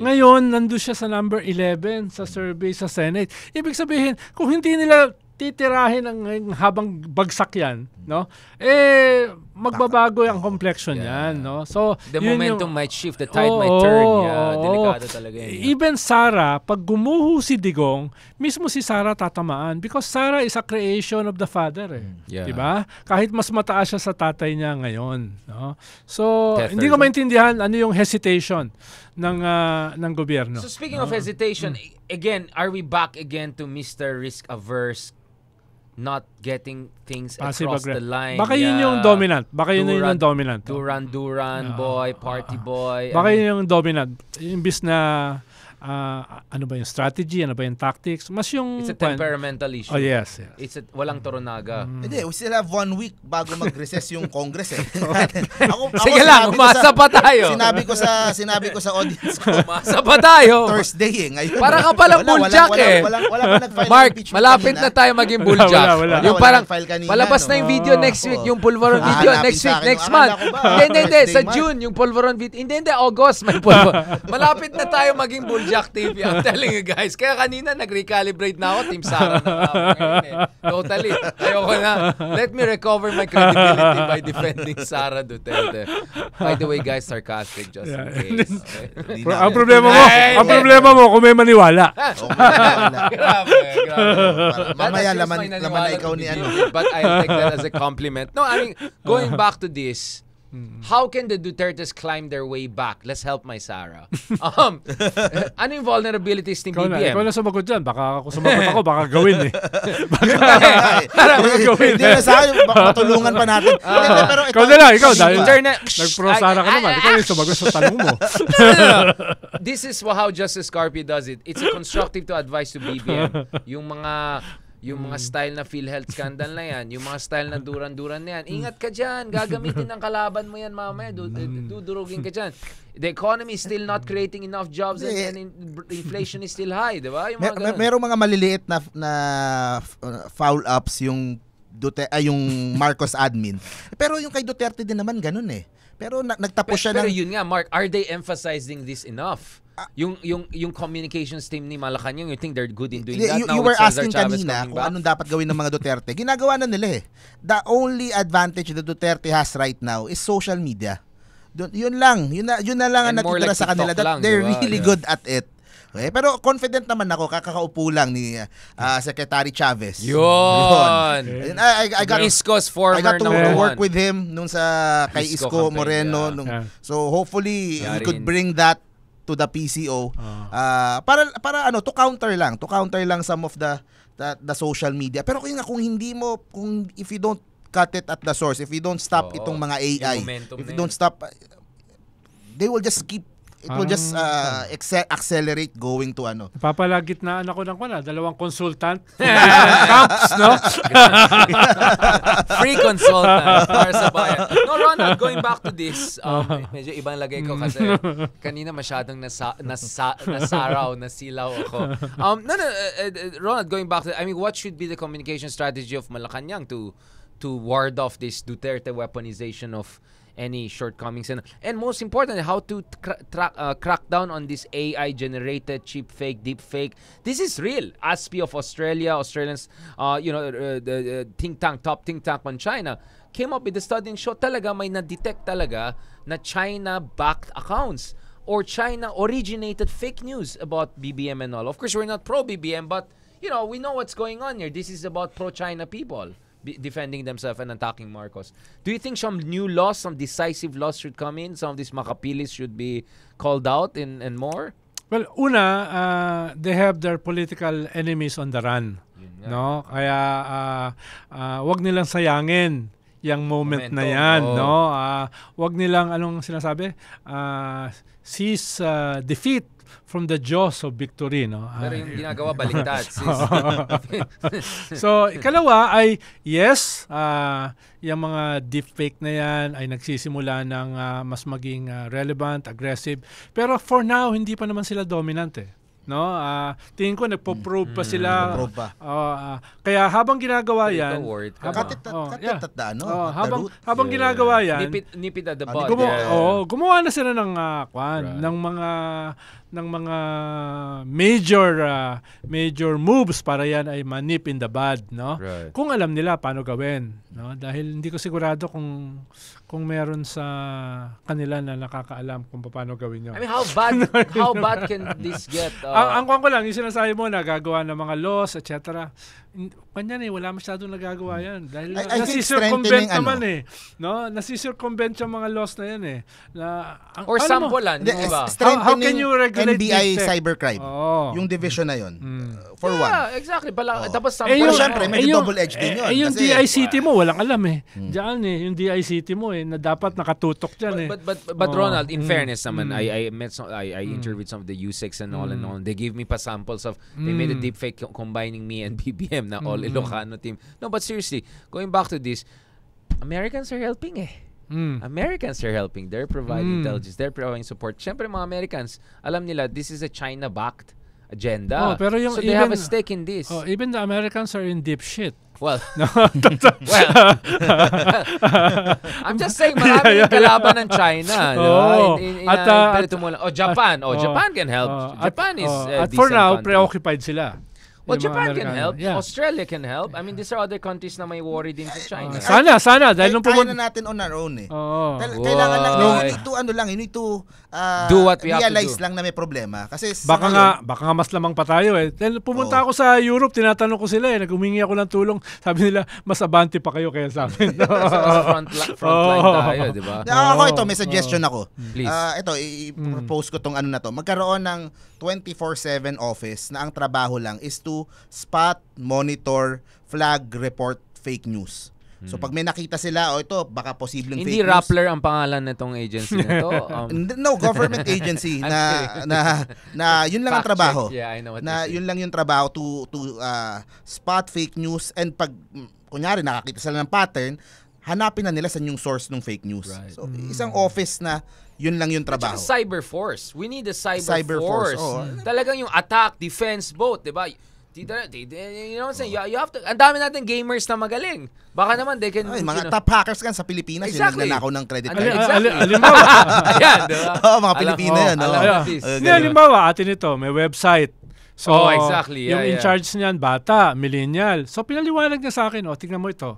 Ngayon, nandoon siya sa number 11 sa survey sa Senate. Ibig sabihin, kung hindi nila titirahin ang habang bagsak yan, no? Eh magbabago ang complexion yeah. yan, no? So, the momentum yung, might shift, the tide oh, might turn. Yeah, oh, delikado talaga yun. Even Sarah, pag gumuho si Digong, mismo si Sarah tatamaan because Sarah is a creation of the father, eh. Mm. Yeah. 'Di ba? Kahit mas mataas siya sa tatay niya ngayon, no? So, Tether. hindi ko maintindihan ano yung hesitation ng uh, ng gobyerno. So speaking no? of hesitation, mm. again, are we back again to Mr. risk averse not getting things Passive across aggressive. the line. Baka yeah. yun yung dominant. Baka yun yung dominant. Duran, Duran, ah. no. boy, party boy. Baka I mean, yun yung dominant. Imbis na uh, ano ba yung strategy, ano ba yung tactics, mas yung... It's a temperamental issue. Oh, yes, yes. It's a, walang toronaga. Mm. Hindi, we still have one week bago mag-recess yung Congress eh. *laughs* *laughs* ako, ako, Sige lang, umasa pa tayo. Sinabi ko sa sinabi ko sa audience ko. umasa pa tayo. Thursday eh, ngayon. Para ka palang wala, bulljack wala, eh. Wala, wala, wala, wala Mark, malapit kanina. na tayo maging bulljack. *laughs* Wala, wala, wala. Yung parang, kanina, palabas no? na yung video oh, next week, yung Pulvoron ah, video next week, next month. Hindi, hindi, hindi, sa June, yung Pulvoron video. Hindi, hindi, August may Pulvoron. Malapit na tayo maging bulljack. Jack TV. I'm telling you guys. Kaya kanina nag-recalibrate na ako. Team Sara na ako ngayon eh. Totally. Ayoko na. Let me recover my credibility by defending Sara Duterte. By the way guys, sarcastic just yeah. in case. *laughs* Okay? ang problema mo, ang problema mo kung may maniwala. *laughs* *laughs* grabe, grabe. Mamaya laman, laman na ikaw ni ano. Eh. But I take that as a compliment. No, I mean, going uh-huh. back to this, Mm-hmm. How can the Dutertes climb their way back? Let's help my Sarah. *laughs* um, eh, ano yung vulnerabilities ng ikaw BBM? Na, ikaw lang sumagot dyan. Baka ako sumagot ako, baka gawin eh. *laughs* baka, baka gawin. Hindi na sa akin, baka matulungan pa natin. Uh, *laughs* pero ikaw na lang, ikaw. Dahil internet, nag-pro Sarah ka naman. Ikaw yung sumagot sa tanong mo. This is how Justice Carpi does it. It's a constructive to advice to BBM. Yung mga yung mga mm. style na PhilHealth scandal na yan, yung mga style na duran-duran na yan, mm. ingat ka dyan. Gagamitin ng kalaban mo yan mamaya. Mm. Du- dudurugin ka dyan. The economy is still not creating enough jobs and, and eh, in, inflation is still high, di ba? Yung mga ganun. mer- merong mga maliliit na na uh, foul ups yung Duterte ay yung *laughs* Marcos admin. Pero yung kay Duterte din naman ganun eh. Pero na- nagtapos siya Pero ng yun nga, Mark, are they emphasizing this enough? yung yung yung communications team ni Malacanang, you think they're good in doing that? You, Now you were asking Chavez kanina kung back? anong dapat gawin ng mga Duterte. Ginagawa na nila eh. The only advantage that Duterte has right now is social media. Dun, yun lang. Yun na, yun na lang ang nakikita like sa kanila. That they're diba? really yeah. good at it. Okay? Pero confident naman ako, kakakaupo lang ni uh, uh Secretary Chavez. Yun! Yun. I, I, I got, Isko's former I got to, to work with him nung sa kay Isko, Isko Moreno. yeah. Nung, So hopefully, Yarin. he could bring that to the PCO uh. Ah. Ah, para para ano to counter lang to counter lang some of the the, the social media pero kung kung hindi mo kung if you don't cut it at the source if you don't stop Oo, itong mga AI if you don't stop they will just keep It will just ah, uh, acce- accelerate going to ano. Papalagit Papalagitnaan ako ng kuna, ah, dalawang consultant. Cops, *laughs* no? Free consultant para sa bayan. No, Ronald, going back to this, um, uh-huh. medyo ibang lagay ko kasi mm. *laughs* kanina masyadong nasa, nasa, nasaraw, nasilaw ako. Um, no, no, uh, uh, uh, Ronald, going back to, I mean, what should be the communication strategy of Malacanang to to ward off this Duterte weaponization of any shortcomings and and most important how to uh, crack down on this AI generated cheap fake deep fake this is real ASPI of Australia Australians uh, you know uh, the think tank top think tank on China came up with a study and showed talaga may na-detect talaga na China-backed accounts or China originated fake news about BBM and all. Of course, we're not pro BBM, but you know, we know what's going on here. This is about pro China people. defending themselves and attacking Marcos. Do you think some new laws, some decisive laws should come in? Some of these makapilis should be called out in, and more? Well, una, uh, they have their political enemies on the run. no? Kaya uh, uh, wag nilang sayangin yung moment Momento. na yan, oh. no? Uh, wag nilang anong sinasabi? Uh, seize uh, defeat from the jaws of victory. No? Ah, Pero yung ginagawa *laughs* baliktad. *laughs* so, ikalawa ay yes, uh, yung mga deepfake na yan ay nagsisimula ng uh, mas maging uh, relevant, aggressive. Pero for now, hindi pa naman sila dominante. eh no uh, tingin ko nagpo-probe pa mm-hmm. sila mm, Uh, uh, kaya habang ginagawa yan oh, ano, habang oh, yeah. no? oh, habang, habang ginagawa yan nipid nipid at the body gumawa, oh, gumawa na sila ng uh, kwan right. ng mga ng mga major uh, major moves para yan ay manip in the bud, no? Right. Kung alam nila paano gawin, no? Dahil hindi ko sigurado kung kung meron sa kanila na nakakaalam kung paano gawin 'yon. I mean, how bad *laughs* how bad can this get? Uh, ang ang kwan ko lang, yung sinasabi mo nagagawa ng mga laws, etc. Kanya eh, wala masyadong nagagawa hmm. yan. Dahil I, I nasisircumvent naman ano? eh. No? Nasisircumvent yung mga laws na yan eh. Na, ang, Or sample lang, di ba? How, how can you regulate NBI listed. cybercrime. Oh. Yung division na yon. Mm. Uh, for yeah, one. exactly. Bala, oh. Tapos some... Eh, yung, Pero syempre, medyo double edge eh, din yun. Eh, yung DICT ah, mo, walang alam eh. Mm. Diyan eh, yung DICT mo eh, na dapat nakatutok dyan eh. But, but, but, but oh. Ronald, in mm. fairness naman, mm. I, I met some, I, I hmm. interviewed some of the USEX and all mm. and hmm. all. They gave me pa samples of, mm. they made a hmm. deep fake combining me and *laughs* BBM na all mm. Ilocano team. No, but seriously, going back to this, Americans are helping eh. Mm. Americans are helping. They're providing mm. intelligence. They're providing support. Siyempre, mga Americans, alam nila, this is a China-backed agenda. Oh, pero yung so they have a stake in this. Oh, even the Americans are in deep shit. Well, *laughs* *laughs* well I'm just saying marami *laughs* yeah, yeah, kalaban yeah. ng China. Oh, no? in, in, in, at, uh, uh at, mo lang. Oh, Japan. Oh, oh, Japan can help. Oh, Japan at, is oh, uh, At for now, country. preoccupied sila. Well, Japan Amerikano. can help. Yeah. Australia can help. I mean, these are other countries na may worry din sa China. Uh, sana, sana. Dahil nung pumunta... na natin on our own eh. Oh. Tal- kailangan lang, no. to, ano lang, you need to uh, do what we realize have to do. lang na may problema. Kasi baka nga, baka nga mas lamang pa tayo eh. Dahil pumunta oh. ako sa Europe, tinatanong ko sila eh. Nagumingi ako ng tulong. *laughs* Sabi nila, mas abante pa kayo kaya sa amin. *laughs* front, li- front line oh. tayo, di ba? Oh. Ako ito, may suggestion oh. ako. Please. Uh, ito, i-propose mm. ko tong ano na to. Magkaroon ng 24-7 office na ang trabaho lang is to spot, monitor, flag, report fake news. So hmm. pag may nakita sila, oh ito, baka posibleng Hindi fake news. Hindi Rappler ang pangalan nitong agency na to. *laughs* Um, no, government *laughs* agency na, na na yun lang Fact ang trabaho. Check. Yeah, I know what na yun lang yung trabaho to to uh, spot fake news and pag kunyari nakakita sila ng pattern, hanapin na nila sa yung source ng fake news. Right. So mm. isang office na yun lang yung trabaho. Cyber force. We need a cyber, cyber force. force. Oh. Talagang yung attack, defense, both, 'di ba? Tito, tito, you know what I'm saying? You, you have to, ang dami natin gamers na magaling. Baka naman they can, Ay, mga you know, top hackers kan sa Pilipinas, eh, exactly. yung nagnanakaw ng credit card. Exactly. *laughs* Alimbawa. Ayan, diba? *laughs* Oo, mga Pilipino yan. Alam, oh. Hindi, alimbawa, atin ito, may website. So, oh, exactly. Yeah, yung yeah. in charge niyan, bata, millennial. So, pinaliwanag niya sa akin, oh, tingnan mo ito.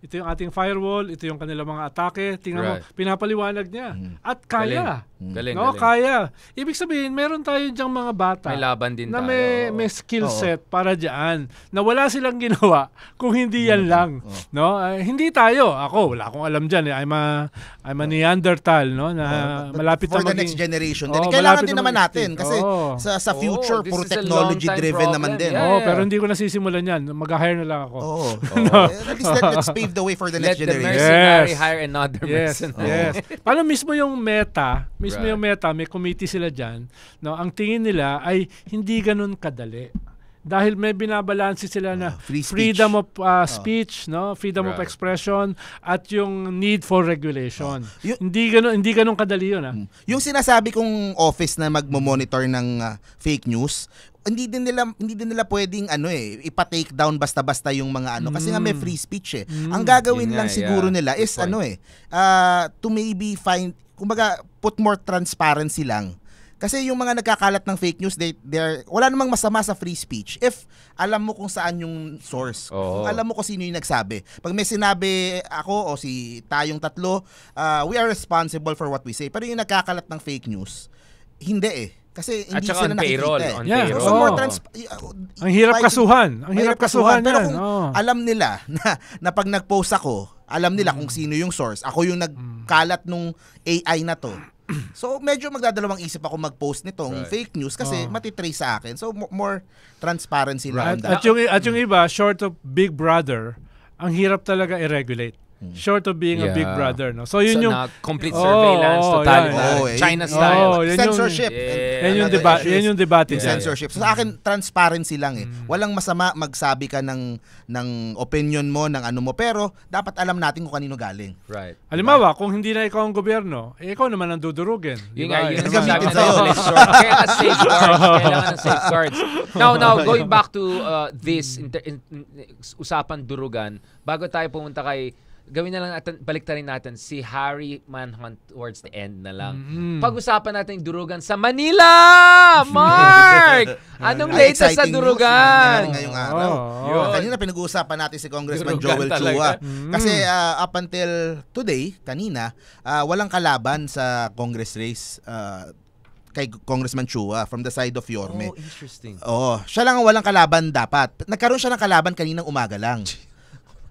Ito yung ating firewall, ito yung kanila mga atake. Tingnan right. mo, pinapaliwanag niya. Mm. At kaya. Galing. Hmm. Galing, no, galing. kaya. Ibig sabihin, meron tayo diyang mga bata may laban din na tayo. may, may skill set para diyan na wala silang ginawa kung hindi yan hmm. lang. Oo. No? Uh, hindi tayo. Ako, wala akong alam diyan. Eh. I'm a, I'm a Neanderthal no? na But- malapit for na the maging... next generation. Oo, Then, kailangan din naman natin kasi Oo. sa sa future, Oo, puro technology long-time driven naman din. Yeah. Oo, pero hindi ko nasisimulan yan. Mag-hire na lang ako. oh. *laughs* Eh, At least let, let's pave the way for the *laughs* Let next the mercenary Yes. hire another mercenary. yes. *laughs* Paano mismo yung meta, Mismo right. yung meta, may committee sila dyan. No, ang tingin nila ay hindi ganun kadali dahil may binabalanse sila na uh, free freedom of uh, speech, uh, no, freedom right. of expression at yung need for regulation. Uh, yung, hindi ganun hindi ganun kadali 'yun, ha. Hmm. Yung sinasabi kong office na magmo-monitor ng uh, fake news, hindi din nila hindi din nila pwedeng ano eh ipa-take down basta-basta yung mga ano kasi mm. nga may hmm. free speech eh. Mm. Ang hmm. gagawin yeah, lang siguro yeah. nila is ano eh uh, to maybe find kumbaga put more transparency lang. Kasi yung mga nagkakalat ng fake news, they, they're, wala namang masama sa free speech if alam mo kung saan yung source. Oh. Kung alam mo kung sino yung nagsabi. Pag may sinabi ako o si tayong tatlo, uh, we are responsible for what we say. Pero yung nagkakalat ng fake news, hindi eh. Kasi hindi At sila on payroll, Eh. On yeah. payroll. So, so more trans- oh. Ang hirap kasuhan. Ang hirap kasuhan, kasuhan Pero kung oh. alam nila na, na pag nag-post ako, alam nila mm. kung sino yung source. Ako yung nagkalat nung AI na to. So medyo magdadalawang isip ako mag-post nitong right. fake news kasi oh. matitrace sa akin. So more transparency right. na on At yung, at yung iba, short of Big Brother, ang hirap talaga i-regulate. Mm. short of being yeah. a big brother no so yun so yung not complete surveillance oh, totalitarian yeah. China style oh, yun censorship yung, yeah. yan yung debate yan yung debate yeah, censorship so, sa akin transparency lang eh mm. walang masama magsabi ka ng ng opinion mo ng ano mo pero dapat alam natin kung kanino galing right halimbawa right. kung hindi na ikaw ang gobyerno eh, ikaw naman ang dudurugin yun nga yun gamitin sa'yo kaya safeguards *laughs* safeguards now now going back to uh, this in, in, in, usapan durugan bago tayo pumunta kay gawin na lang natin, baliktarin natin si Harry Manhunt towards the end na lang. Mm-hmm. Pag-usapan natin yung durugan sa Manila! Mark! *laughs* Anong latest sa durugan? Na ngayong araw. Oh, oh. Kanina pinag-uusapan natin si Congressman durugan Joel talaga. Chua. Mm-hmm. Kasi uh, up until today, kanina, uh, walang kalaban sa Congress race. Uh, kay Congressman Chua from the side of Yorme. Oh, interesting. Oo. Siya lang ang walang kalaban dapat. Nagkaroon siya ng kalaban kaninang umaga lang.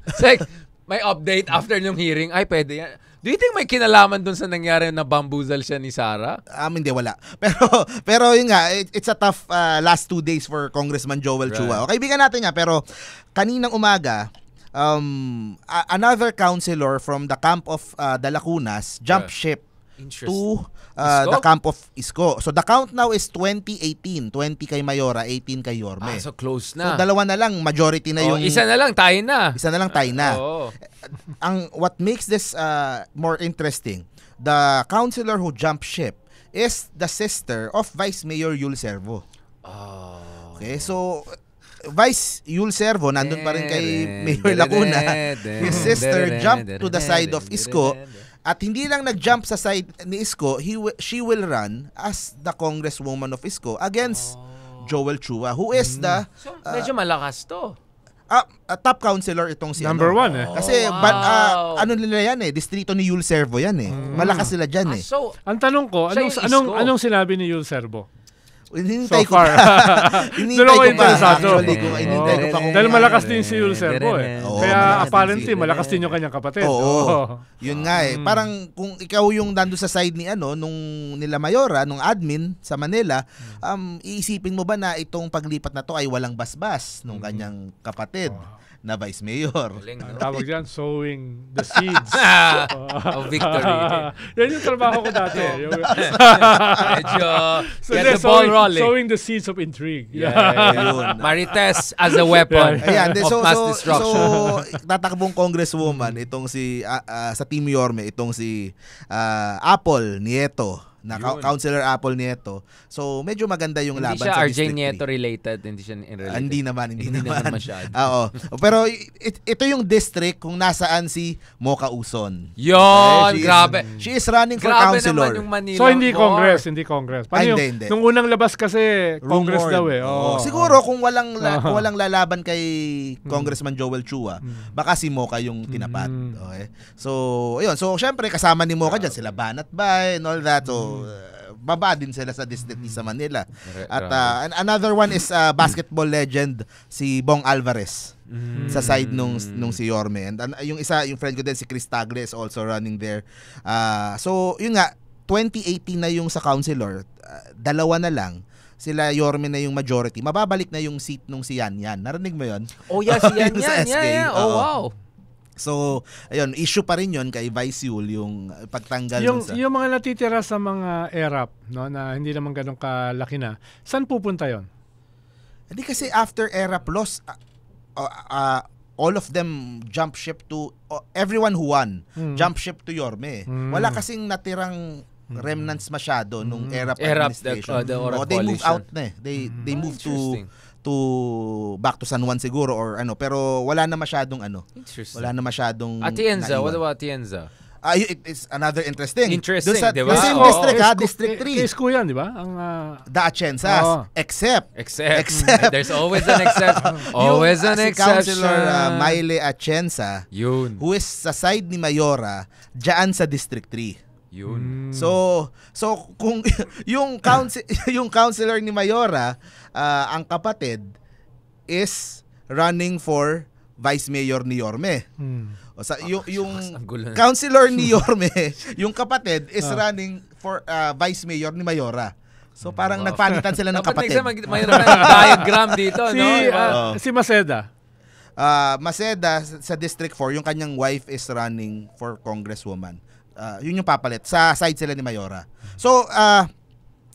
Sek, may update after yung hearing. Ay, pwede yan. Do you think may kinalaman dun sa nangyari na bamboozle siya ni Sara? Um, hindi, wala. *laughs* Pero, pero yun nga, it, it's a tough uh, last two days for Congressman Joel right. Chua. O, kaibigan natin niya, pero kaninang umaga, um, another counselor from the camp of uh, Dalacunas jumped right. ship to uh, the camp of Isko. So the count now is 2018. 20 kay Mayora, 18 kay Yorme. Ah, so close na. So dalawa na lang, majority na oh, yung... Isa na lang, tayo na. Isa na lang, tayo na. Oh. Ang, what makes this uh, more interesting, the counselor who jumped ship is the sister of Vice Mayor Yul Servo. Oh. Okay, so Vice Yul Servo, nandun pa rin kay Mayor Lacuna. His sister jumped to the side of Isko at hindi lang nag-jump sa side ni Isko, he she will run as the congresswoman of Isko against oh. Joel Chua who is mm. the hmm. so, uh, medyo malakas to. Ah, uh, top counselor itong si Number ano. one eh. Kasi oh, ah, wow. but, uh, ano nila yan eh, distrito ni Yul Servo yan eh. Mm. Malakas sila diyan ah, eh. So, ang tanong ko, anong anong, anong sinabi ni Yul Servo? Hinintay so ko far. Hinintay ko pa. *laughs* *laughs* Actually, kung hinintay ko pa. Dahil malakas din si Ulcer po eh. Oo, Kaya apparently, malakas din yung kanyang kapatid. Oo. oo. Yun nga eh. Mm. Parang kung ikaw yung dando sa side ni ano, nung nila Mayora, nung admin sa Manila, mm. um, iisipin mo ba na itong paglipat na to ay walang basbas nung mm. kanyang kapatid? Wow na vice mayor. Galing, no? Tawag dyan, sowing the *laughs* seeds. of victory. *laughs* yan yung trabaho ko dati. *laughs* Medyo, so get the ball sowing, rolling. Sowing the seeds of intrigue. Yeah, yeah. Marites as a weapon yeah. Ayan, of so, mass so, So, tatakbong congresswoman, itong si, uh, uh, sa Team Yorme, itong si uh, Apple Nieto na Yun. Councilor Apple Nieto. So, medyo maganda yung hindi laban sa district. Hindi siya related, hindi siya related. Ah, hindi naman, hindi, hindi naman. naman masyado. *laughs* Oo. Pero it, ito yung district kung nasaan si Moka Uson. Yon, okay, grabe. Is, she is running for grabe councilor. Naman yung Manila so, hindi Congress, hindi Congress. Paano Ay, yung, hindi, hindi. Nung unang labas kasi, Congress Rumor. daw eh. Oh. oh. Siguro kung walang, la, kung *laughs* walang lalaban kay mm. Congressman Joel Chua, mm. baka si Moka yung mm. tinapat. Mm. Okay? So, ayun. So, syempre, kasama ni Mocha dyan, sila Banat Bay and all that. So, uh, baba din sila sa district distance sa Manila. At uh, another one is uh, basketball legend si Bong Alvarez mm. sa side nung nung si Yorme. And uh, yung isa, yung friend ko din si Chris Tagles also running there. Uh, so yun nga 2018 na yung sa councilor, uh, dalawa na lang sila Yorme na yung majority. Mababalik na yung seat nung si Yan Yan. Narinig mo yon? Oh, yes, si *laughs* Yan Yan. E. yeah, yeah. Oh, wow. So, ayun, issue pa rin 'yon kay Vice Yul yung pagtanggal yung, sa... yung mga natitira sa mga ERAP no na hindi naman ganun kalaki na. Saan pupunta 'yon? Hindi kasi after ERAP loss uh, uh, all of them jump ship to uh, everyone who won mm. jump ship to Yorme. Mm. Wala kasing natirang hmm. remnants masyado nung mm. era pa administration. Erap, the, uh, the oh, they move out na eh. They mm. they move to to back to San Juan siguro or ano pero wala na masyadong ano wala na masyadong Atienza ah, what about Atienza Ah, uh, it is another interesting. Interesting, di ba? Same oh, district, ha? District 3. Case ko yan, di ba? Ang, uh, the Achensas. Oh. Except. Except. except. Mm, there's always an exception. *laughs* always an si ah, exception. Councilor uh, Maile Achensa, Yun. who is sa side ni Mayora, dyan sa District 3. Yun. Hmm. So, so kung *laughs* yung counsel *laughs* yung counselor ni Mayora, uh, ang kapatid is running for vice mayor ni Yorme. Hmm. O sa yung, ah, yung *laughs* counselor ni Yorme, yung kapatid is ah. running for uh, vice mayor ni Mayora. So parang wow. nagpalitan sila ng kapatid. Dapat mag- mayroon diagram dito, si, no? Uh, si Maseda. Uh, Maseda sa District 4, yung kanyang wife is running for congresswoman. Uh, yun yung papalit. Sa side sila ni Mayora. So, uh,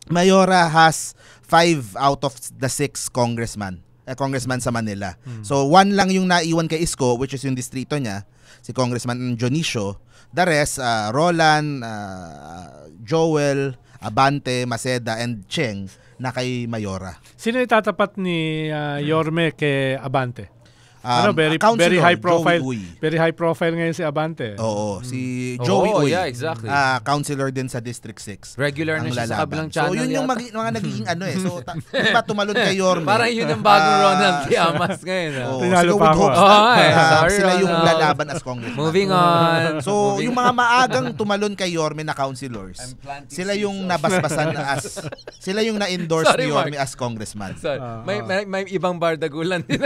Mayora has five out of the six congressman uh, congressman sa Manila. Hmm. So one lang yung naiwan kay Isko which is yung distrito niya, si Congressman Jonisio. The rest uh, Roland, uh, Joel, Abante, Maceda and Cheng na kay Mayora. Sino itatapat ni uh, Yorme kay Abante? Ano, um, ano, very, very high profile. Very high profile ngayon si Abante. Oo, hmm. si Joey Oo, Uy. yeah, exactly. Uh, counselor din sa District 6. Regular na siya lalaban. sa kabilang channel. So, yun yung mag- mga nagiging *laughs* ano eh. So, ta- di tumalon kay Yorme? *laughs* Parang yun yung bagong uh, ah, Ronald *laughs* Amas ngayon. Oh, Tinalo pa ako. Oh, eh, uh, sila yung lalaban as congressman. Moving on. So, Moving yung mga maagang tumalon kay Yorme na counselors, sila yung nabasbasan as, sila yung na-endorse ni Yorme as congressman. Sorry. May, may, may ibang bardagulan din.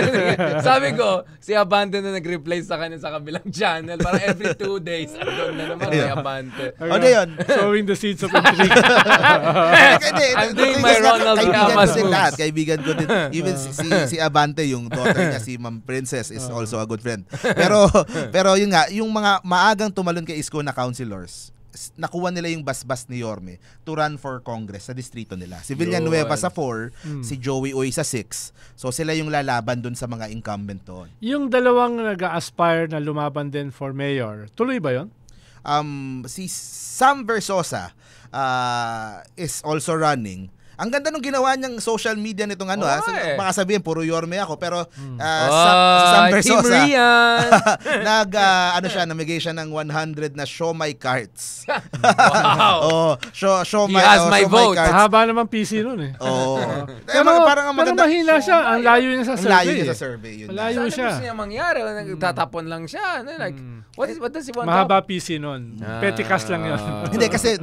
Sabi ko, So, si Abante na nag-reply sa kanya sa kabilang channel. Parang every two days, doon na naman si Abante. Ano yun? Sowing the seeds of intrigue. *laughs* I'm doing my Ronald Camas moves. Lahat, kaibigan ko din. *laughs* Even si, si, si Abante, yung daughter niya, si Ma'am Princess, is ah. also a good friend. Pero, pero yun nga, yung mga maagang tumalon kay Isko na counselors, nakuha nila yung basbas ni Yorme to run for Congress sa distrito nila. Si Villanueva sa 4, hmm. si Joey Oy sa 6. So sila yung lalaban dun sa mga incumbent doon. Yung dalawang nag-aspire na lumaban din for mayor, tuloy ba yon? Um, si Sam Versosa uh, is also running ang ganda nung ginawa niyang social media nitong ano oh, ah. ha. Eh. Baka sabihin, puro yorme ako. Pero hmm. uh, oh, sa, sa oh, Sam Versosa, *laughs* nag, uh, ano siya, namigay siya ng 100 na show my cards. *laughs* wow. *laughs* oh, show, show He my, has oh, my show vote. My cards. Haba naman PC noon eh. Oo. Oh. eh, pero, parang ang maganda. mahina siya. Ang layo niya sa survey. Ang layo niya sa eh. survey. Yun Malayo siya. Sana gusto niya mangyari. Nagtatapon hmm. lang siya. Ano, like, hmm. what, is, what does he want Mahaba PC noon. Ah. Petty cash lang yun. Hindi, kasi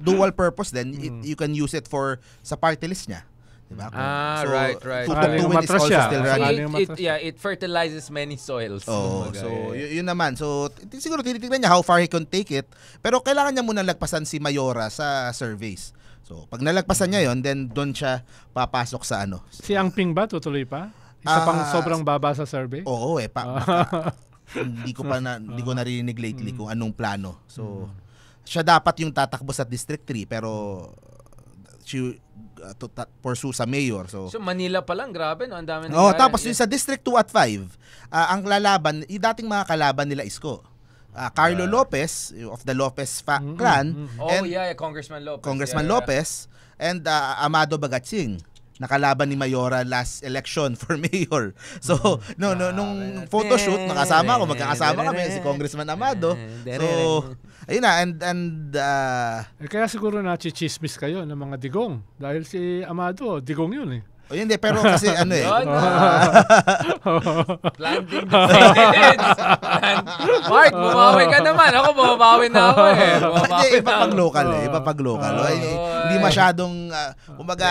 dual purpose then. Hmm. You can use it for sa party list niya. Diba? Ah, so, right, right. To, to win is siya. still So it, it, yeah, it fertilizes many soils. Oh, so, y- yun naman. So, t- siguro tinitignan niya how far he can take it. Pero kailangan niya muna lagpasan si Mayora sa surveys. So, pag nalagpasan niya yon then doon siya papasok sa ano. Si Ang Ping ba tutuloy pa? Isa uh, pang sobrang baba sa survey? Oo, eh. Pa, ah. hindi ko pa na, hindi ko ah. narinig lately hmm. kung anong plano. So, hmm. siya dapat yung tatakbo sa District 3 pero she uh, to ta- pursue sa mayor. So, so Manila pa lang, grabe no, ang dami na. Oh, tapos yeah. sa District 2 at 5, uh, ang lalaban, yung dating mga kalaban nila Isko. Uh, Carlo uh, Lopez of the Lopez fa- mm-hmm, clan. Mm-hmm. Oh yeah, yeah, Congressman Lopez. Congressman yeah, yeah. Lopez and uh, Amado Bagatsing nakalaban ni Mayora last election *laughs* for mayor. So, mm-hmm. no, no, nung photoshoot, nakasama ko, magkakasama kami, si Congressman Amado. Eh, so, Ayun na, and, and, uh, eh, kaya siguro na nachichismis kayo ng mga digong. Dahil si Amado, digong yun eh. O hindi, pero kasi *laughs* ano eh. Yun. *laughs* Landing the sentence. *laughs* Mark, bumawi ka naman. Ako, bumabawi na ako eh. Bumabawi hindi, iba pag local eh. Iba pag local. Oh, hindi eh. masyadong, uh, ah, umaga,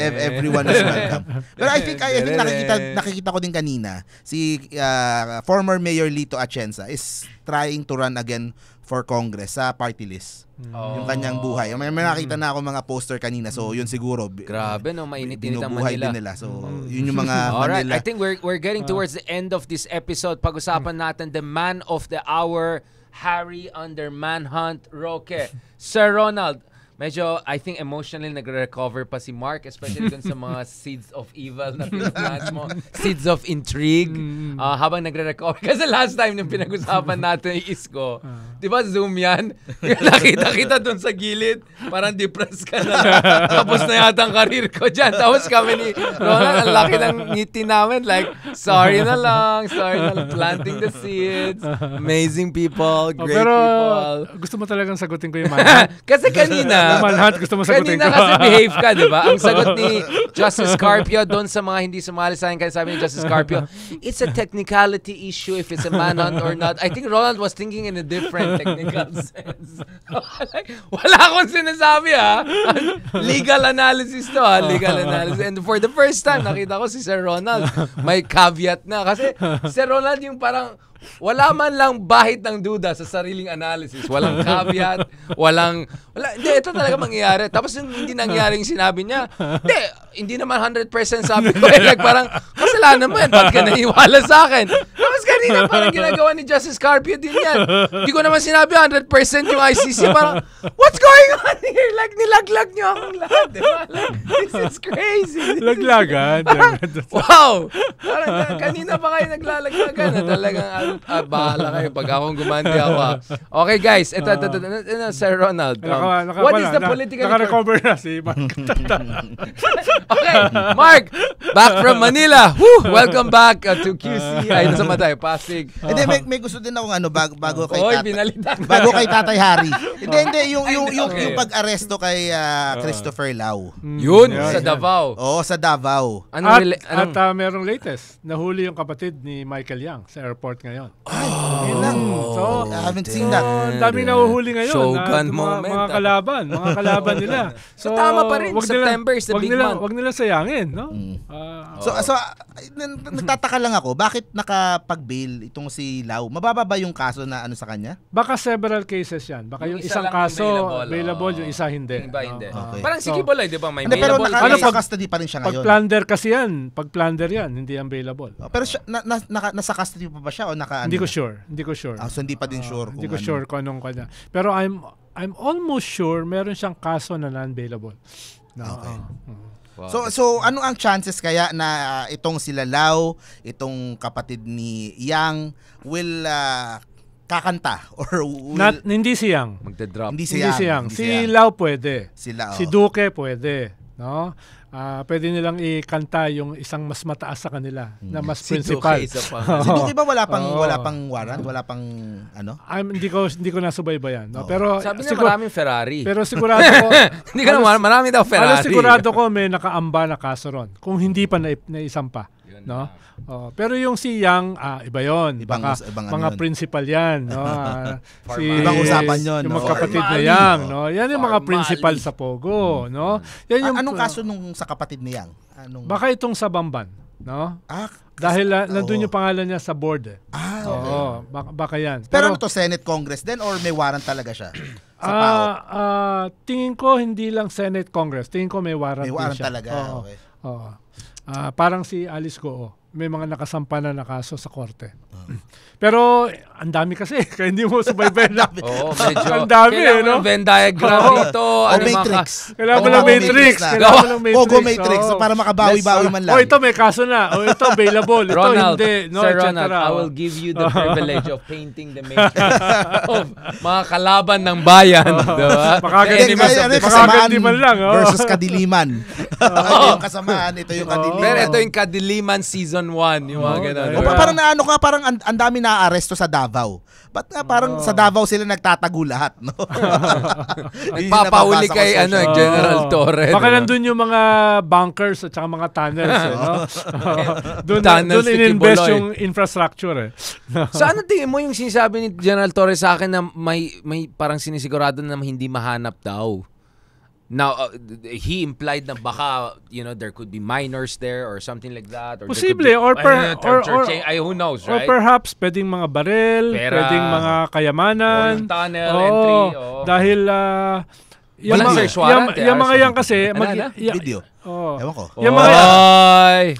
everyone is welcome. Pero I think, I, I think nakikita, nakikita ko din kanina, si uh, former Mayor Lito Atienza is trying to run again for Congress sa party list. Oh. Yung kanyang oh. buhay. May, may nakita mm. na ako mga poster kanina. So, yun mm. siguro. Grabe no, mainit-init ang Manila. Din nila. So, yun yung mga *laughs* Alright, Manila. I think we're, we're getting ah. towards the end of this episode. Pag-usapan natin the man of the hour, Harry under Manhunt Roque. *laughs* Sir Ronald, medyo, I think, emotionally nagre-recover pa si Mark, especially dun sa mga *laughs* seeds of evil na pinag mo, seeds of intrigue, mm. uh, habang nagre-recover. *laughs* Kasi last time nung pinag-usapan *laughs* natin yung isko, uh. di ba Zoom yan? Nakita kita dun sa gilid, parang depressed ka na. Tapos na yata ang karir ko dyan. Tapos kami ni Ronald ang laki ng ngiti namin, like, sorry na lang, sorry na lang, planting the seeds, amazing people, great oh, pero, people. Gusto mo talagang sagutin ko yung mga. Kasi kanina, naman, Hunt, gusto mo sagutin ko. Kanina kasi behave ka, di ba? Ang *laughs* sagot ni Justice Carpio doon sa mga hindi sumali sa akin, sabi ni Justice Carpio, it's a technicality issue if it's a manhunt or not. I think Ronald was thinking in a different technical *laughs* sense. *laughs* Wala akong sinasabi, ha? Ah. Legal analysis to, ha? Ah, legal analysis. And for the first time, nakita ko si Sir Ronald, may caveat na. Kasi Sir Ronald yung parang, wala man lang bahit ng duda sa sariling analysis. Walang caveat, walang... Wala, hindi, ito talaga mangyayari. Tapos yung hindi nangyari yung sinabi niya, hindi, hindi naman 100% sabi ko. Eh, like, parang, kasalanan mo yan, ba't ka naiwala sa akin? Tapos kanina, parang ginagawa ni Justice Carpio din yan. Hindi ko naman sinabi 100% yung ICC. Parang, what's going on here? Like, nilaglag niyo akong lahat. Diba? Like, this is crazy. This Laglagan. Is, parang, wow! Parang, kanina pa kayo naglalaglagan na talagang yan, ah, bahala kayo pag akong gumanti ako. ah. Okay guys, ito, ito, ito, ito, ah. ito, ito, Sir Ronald. um, what is the political... Naka-recover na si Mark. *laughs* okay, Mark, Back from Manila. Woo! Welcome back uh, to QC. Ayun ah. sa Matay, Pasig. Hindi, may, may gusto din ako ano, bago, bago kay Tatay. binalitan. Bago kay Tatay Hari. *laughs* Oh. Hindi, hindi. Yung, yung, yung, Okay. yung pag-aresto kay ah, ah. Christopher Lau. Hmm. Yun, sa Davao. Oo, sa Davao. Ano At, rela- at anong- ah, merong latest, nahuli yung kapatid ni Michael Yang sa airport ngayon. Yun lang. Oh. So, I haven't seen that. so, ang daming nahuhuli ngayon. Shogun na, mga- moment, Mga kalaban, mga kalaban nila. So, *laughs* tama pa rin, wag September is the wag big nila, month. Wag nila sayangin, no? Mm. Ah, So, so nagtataka lang ako, bakit nakapag-bail itong si Lau? Mababa ba yung kaso na ano sa kanya? Baka several cases yan. Baka yung, Yung isang lang kaso available, yung isa hindi. Yung iba hindi. Oo. Okay. Parang So- sige balay, di ba? May Hindi, pero naka, ano, pag, nasa custody pa rin siya ngayon. Pag plunder kasi yan, pag plunder yan, hindi yan available. Oh, Pero siya, na, na, naka- nasa custody pa ba siya o naka Hindi ano ko sure, hindi ko sure. Ah, so hindi pa din ah, sure. Hindi ko kung ano. sure kung anong kanya. Pero I'm I'm almost sure meron siyang kaso na non-bailable. Na, Okay. oo. Mm. So so ano ang chances kaya na uh, itong si Lalaw, itong kapatid ni Yang will uh, kakanta or *laughs* will... Not, hindi si Yang. Magde-drop. Hindi si Yang. Hindi si, Yang. si, si Yang. Lao pwede. Si Lao. Si Duque pwede no? Uh, pwede nilang ikanta yung isang mas mataas sa kanila mm. na hmm. mas principal. Si Duque, si Duque ba wala pang oh. wala pang warrant, wala pang ano? I'm, hindi ko hindi ko nasubaybayan, no? Oh. Pero sabi na maraming Ferrari. Pero sigurado *laughs* ko hindi ko ano, marami daw Ferrari. Pero sigurado ko may nakaamba na kaso ron kung hindi pa na, na isang pa yun. No? Oh, pero yung si Yang, ah, iba yon. Ibang, Baka, ibang ano mga ano principal yan. No? *laughs* Ah, si, ibang usapan yon. Yung no? magkapatid na Yang. No? Yan yung mga principal sa Pogo. Mm-hmm. No? Yan yung, anong ah, kaso nung sa kapatid ni Yang? Anong... Baka itong sa Bamban. No? Ah, dahil na, oh. nandun yung pangalan niya sa board. Eh. Ah, okay. Oo, baka, baka yan. Pero, Pero ano to, Senate Congress din or may warrant talaga siya? *clears throat* sa uh, Uh, tingin ko hindi lang Senate Congress. Tingin ko may warrant May warrant siya. talaga, Oo. okay. Oo. Uh, parang si Alice ko, oh, may mga nakasampa na na kaso sa korte. Uh-huh. *clears throat* Pero ang dami kasi, *laughs* kaya hindi mo subaybayan na. *laughs* Oo, medyo. ang dami, eh, no? Venn diagram oh. dito. O ano matrix. Maka- kailangan oh, lang matrix. Kailangan lang matrix. O go matrix oh. para makabawi-bawi man lang. O oh, ito may kaso na. O oh, ito available. ito hindi. No, Sir Ronald, I will give you the privilege of *laughs* painting the matrix of mga kalaban ng bayan. Oh. Diba? Makagandi man lang. Versus kadiliman. Ito yung kasamaan. Ito yung kadiliman. Pero ito yung kadiliman season on one, yung mga ganun. O, parang naano ka, parang ang and, dami na-aresto sa Davao. Ba't nga parang oh. sa Davao sila nagtatago lahat, no? *laughs* Nagpapauli kay ano, oh. General Torres. Baka no? nandun yung mga bunkers at saka mga tunnels, eh, no? *laughs* *laughs* doon tunnels doon in-invest yung infrastructure, eh. so ano tingin mo yung sinasabi ni General Torres sa akin na may, may parang sinisigurado na hindi mahanap daw? Now, uh, he implied na baka, you know, there could be minors there or something like that. Or Posible. Be, or, per, know, *laughs* or, or, or, ay, who knows, right? Or perhaps, pwedeng mga barel, Pera, pwedeng mga kayamanan. Or tunnel oh, entry. Oh. Dahil, uh, yung Walang mga, yung, eh, yung mga yan kasi mag, ano, video. Oh. Ewan ko. Yung mga,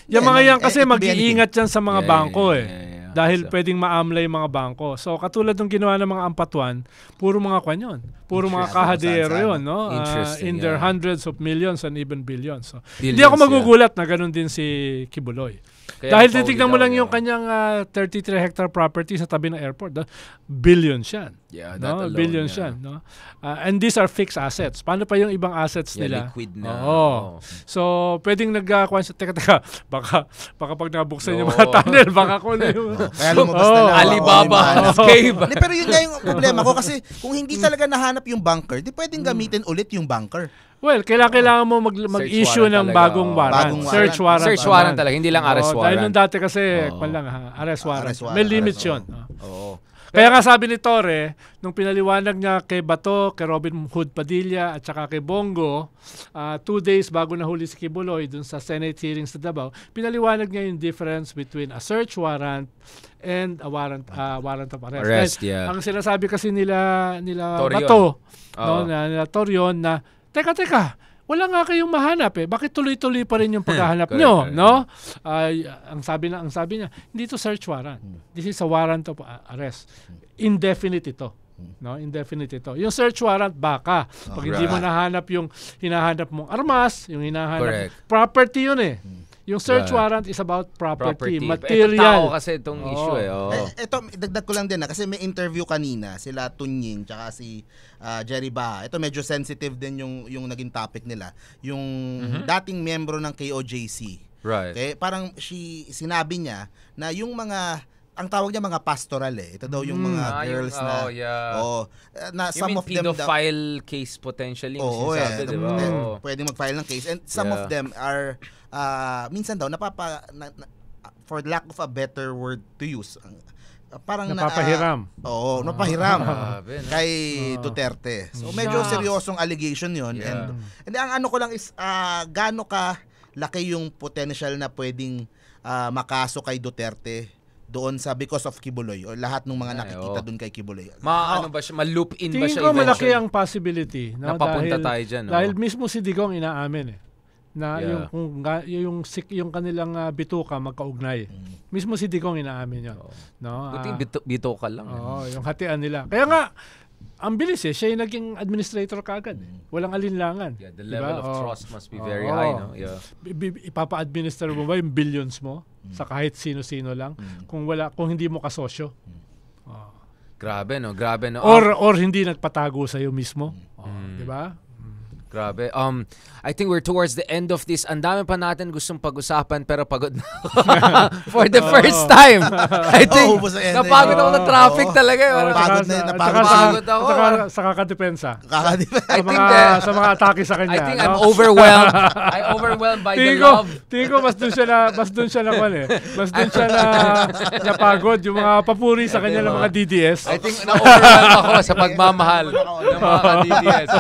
yung mga yan kasi mag-iingat yan sa mga bangko eh dahil so, pwedeng maamla yung mga bangko. So katulad ng ginawa ng mga ampatuan, puro mga kwan yun. Puro mga kahadero yun, no? Uh, in their yeah. hundreds of millions and even billions. So, billions, hindi ako magugulat yeah. na ganun din si Kibuloy. Kaya Dahil titignan mo lang yung kanyang uh, ah, 33 hectare property sa tabi ng airport, uh, billions yan. Yeah, that no? alone. Billions yeah. yan, no? Uh, and these are fixed assets. Paano pa yung ibang assets yeah, nila? liquid na. Oo. Oh. So, pwedeng nagkakuan sa teka teka, baka baka pag nabuksan no. yung mga tunnel, baka ko na yung *laughs* Kaya lumabas oh. na lang. Alibaba oh. cave. *laughs* pero yun nga yung problema ko kasi kung hindi mm. talaga nahanap yung bunker, di pwedeng mm. gamitin ulit yung bunker. Well, kailangan, kailangan mo mag, mag-issue ng talaga, bagong warrant. Bagong warrant. Search warrant. Search ano? warrant talaga, hindi lang arrest oh, warrant. Dahil nung dati kasi, oh. lang ha, ah, arrest warrant. Arrest May limit arrest, yun. Ah. Oo. Oh. Kaya nga sabi ni Torre, nung pinaliwanag niya kay Bato, kay Robin Hood Padilla at saka kay Bongo, uh, two days bago nahuli si Kibuloy dun sa Senate hearing sa Davao, pinaliwanag niya yung difference between a search warrant and a warrant uh, warrant of arrest. arrest yeah. Ang sinasabi kasi nila nila Torion. Bato, uh, no, na, nila Torion na teka, teka, wala nga kayong mahanap eh. Bakit tuloy-tuloy pa rin yung *laughs* paghahanap nyo? No? Ay, uh, ang sabi na ang sabi niya, hindi to search warrant. Hmm. This is a warrant of ah, arrest. Indefinite ito. Hmm. No, indefinite ito. Yung search warrant baka pag hindi mo nahanap yung hinahanap mong armas, yung hinahanap Correct. property yun eh. Hmm. Yung search yeah. warrant is about property, property. material. Ito kasi itong oh. issue eh. Oh. ito, eh, dagdag ko lang din na ah, kasi may interview kanina sila Tunying tsaka si uh, Jerry Baha. Ito medyo sensitive din yung yung naging topic nila. Yung mm-hmm. dating miyembro ng KOJC. Right. Okay, eh, parang she sinabi niya na yung mga ang tawag niya mga pastoral eh. Ito daw yung hmm. mga mm, girls yung, na oh, yeah. oh eh, na you some of them pedophile case potentially oh, sinasabi, eh, di ba? Oh. Pwede mag-file ng case and some yeah. of them are uh, minsan daw napapa na, na, for lack of a better word to use parang ah, napapahiram. Na, uh, oo, oh, napahiram ah, kay ah. Duterte. So hmm. medyo seryosong allegation 'yon yeah. and and ang ano ko lang is uh, gaano ka laki yung potential na pwedeng uh, makaso kay Duterte doon sa because of Kibuloy o lahat ng mga Ay, nakikita oh. doon kay Kibuloy. Maano ano ba siya ma-loop in Tingin ba siya? Tingin ko malaki ang possibility no? napapunta dahil, tayo diyan. No? Dahil mismo si Digong inaamin eh na yeah. yung kung yung sik yung kanilang uh, bituka magkaugnay. Mm. Mismo si Digong inaamin 'yon. Oh. No. Buti uh, bitu- bituka lang. Eh. Oo, oh, yung hatian nila. Kaya nga ang bilis eh. Siya yung naging administrator kagad. Eh. Mm. Walang alinlangan. Yeah, the level diba? of oh. trust must be very oh. high. No? Yeah. Ipapa-administer mo ba yung billions mo mm. sa kahit sino-sino lang mm. kung wala kung hindi mo kasosyo? Mm. Oh. Grabe no, grabe no. Or or hindi nagpatago sa iyo mismo. Mm. Oh, 'Di mm. ba? Grabe. Um, I think we're towards the end of this. Ang dami pa natin gustong pag-usapan pero pagod na *laughs* For the *laughs* first time. *laughs* I think oh, napagod ako ng traffic oh. talaga. Oh, napagod na yun. Napagod, sa, napagod ako. Saka, sa kakadepensa. Kakadepensa. I think sa, mga, eh, sa mga atake sa kanya. I think no? I'm overwhelmed. I'm overwhelmed by tingin the ko, love. Tingin ko mas dun siya na mas dun siya na kwan eh. Mas dun siya na napagod yung mga papuri sa kanya ng mga DDS. Diba? I think na-overwhelmed ako sa pagmamahal ng mga DDS.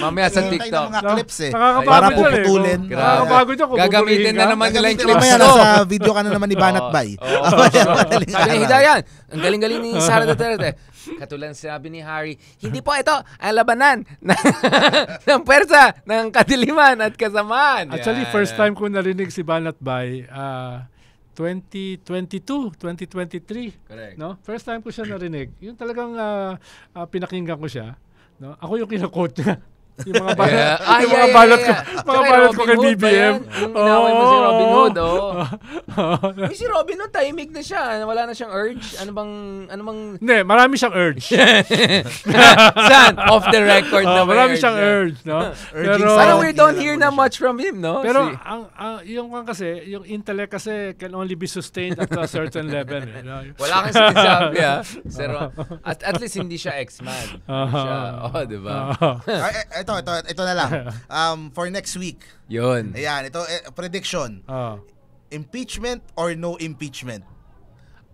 Mamaya sa TikTok ng mga clips eh. Para eh, puputulin. Eh, Nakakapagod ako. Gagamitin na naman nila yung clips to. Sa *laughs* video ka na naman ni Banat Bay. Sabi ni Hidayan, ang galing-galing ni Sara Duterte. Katulad sinabi ni Harry, hindi po ito ang labanan *laughs* ng, pwersa, ng kadiliman at kasamaan. Actually, first time ko narinig si Banat Bay, uh, 2022, 2023. Correct. No? First time ko siya narinig. Yung talagang uh, uh, pinakinggan ko siya. No? Ako yung kinakot niya. *laughs* Yung mga balat, yeah. ah, yung yeah, mga yeah, yeah, yeah. ko, mga Saka balat ko kay BBM. Yung oh, mo si Robin Hood, oh. oh. si Robin Hood, tahimik na siya. Wala na siyang urge. Ano bang, ano bang... Hindi, marami siyang urge. Saan? *laughs* Off the record oh, na Marami urge, siyang urge, no? *laughs* Urging pero, Parang we don't ano hear na much from him, no? Pero, See? ang, ang, yung kan kasi, yung intellect kasi can only be sustained at a certain level. Eh, no? *laughs* Wala kang sinasabi, ha? Ah. Pero, at, at least hindi siya X-Man. Uh-huh. Oh, di ba? Uh-huh. I, I ito, ito, ito na lang. *laughs* Um, for next week. Yun. Ayan, ito, eh, prediction. Oh. Impeachment or no impeachment?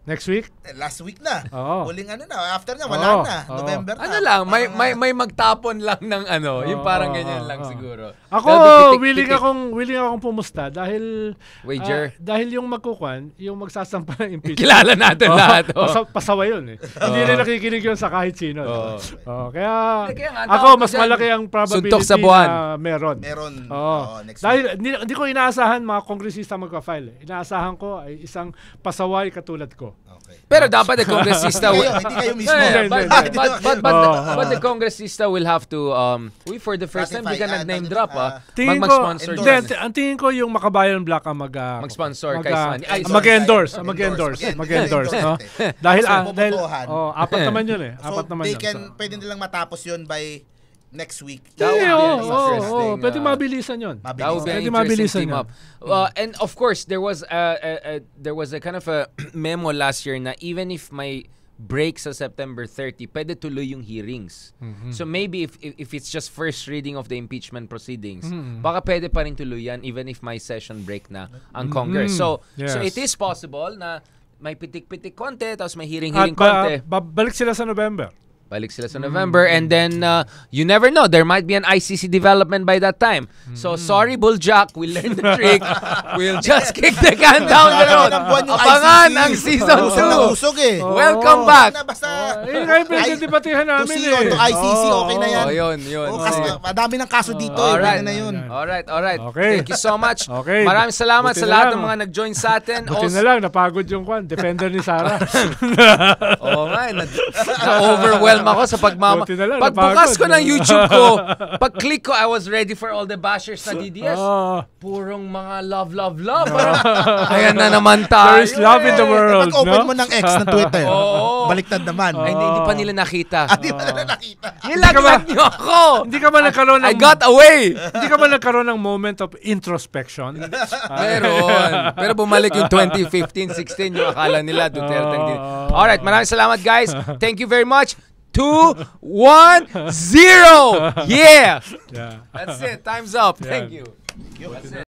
Next week? Eh, last week na. Oo. Huling ano na, after na, wala Oo. na. Oo. November ano na. Ano lang, may, ah. may, may magtapon lang ng ano, yung parang ganyan lang oo. siguro. Ako, That'll be willing titik. akong willing akong pumusta dahil Wager. ah, dahil yung magkukuan, yung magsasampa ng impeachment. *laughs* Kilala natin Oo, lahat. oh. pasa- pasawa yun eh. Hindi Oo. nakikinig yun sa kahit sino. Eh. Oo. Oo, kaya eh, Kaya ako mas malaki ang probability sa buwan. na meron. Meron. Oo. oo, next Dahil hindi, hindi ko inaasahan mga kongresista magpa-file. eh. Inaasahan ko ay isang pasaway katulad ko. Pero dapat the congressista will... hindi kayo eh, mismo. but, oh, the oh. congressista will have to... Um, we for the first time, di ah, nag-name drop, ah. Tingin ko, ang tingin ko yung Makabayan Black ang mag... Mag-sponsor kay Mag-endorse. Mag-endorse. Mag-endorse. Dahil... Ah, dahil... Oh, apat naman yun eh. Apat naman yun. So, they can... Pwede nilang matapos yun by next week. Yeah, yeah oh, oh, oh, oh. Pwede mabilisan yun. Mabilisan. That would be Pwede mabilisan team up. Uh, and of course, there was a, a, a, there was a kind of a *clears throat* memo last year na even if my break sa September 30, pwede tuloy yung hearings. Mm-hmm. So maybe if, if if it's just first reading of the impeachment proceedings, mm-hmm. baka pwede pa rin tuloy yan even if my session break na ang mm-hmm. Congress. Mm-hmm. So yes. so it is possible na may pitik-pitik konti tapos may hearing-hearing konti. Ba- babalik sila sa November. Balik sila sa mm. November and then uh, you never know there might be an ICC development by that time. So mm. sorry Bulljack, we learned the trick. *laughs* we'll just kick the can *laughs* down the road. Abangan ang season 2. Eh. Welcome back. Basta oh, yun nga yung pinagdibatihan namin eh. To ICC okay na oh. yan. Oh, yun, yun. Oh, kasi madami ng kaso dito eh. Alright. Na yun. All right, Alright, alright. Thank you so much. *laughs* Okay. Maraming salamat sa lahat ng mga nag-join sa atin. Buti na lang napagod yung kwan, defender ni Sara. Oo nga, eh, na-overwhelm Nagpaalam ako sa pagmama. Pagbukas ko ng YouTube ko, *laughs* pag-click ko, I was ready for all the bashers na DDS. Ah. Purong mga love, love, love. Parang, ah. ah. Ayan na naman tayo. *laughs* There is love in the world, pag open no? mo ng X ng Twitter. *laughs* Baliktad naman. Ay, hindi, hindi pa nila nakita. Hindi pa ba na nakita? Nilaglag niyo ako. Hindi ka ba nagkaroon ng... I got away. Hindi ka ba nagkaroon ng moment of introspection? Meron. Pero bumalik yung 2015, 16, yung akala nila Duterte. Alright, maraming salamat guys. Thank you very much. two, one, zero. *laughs* Yeah. yeah. That's it. Time's up. Yeah. Thank you.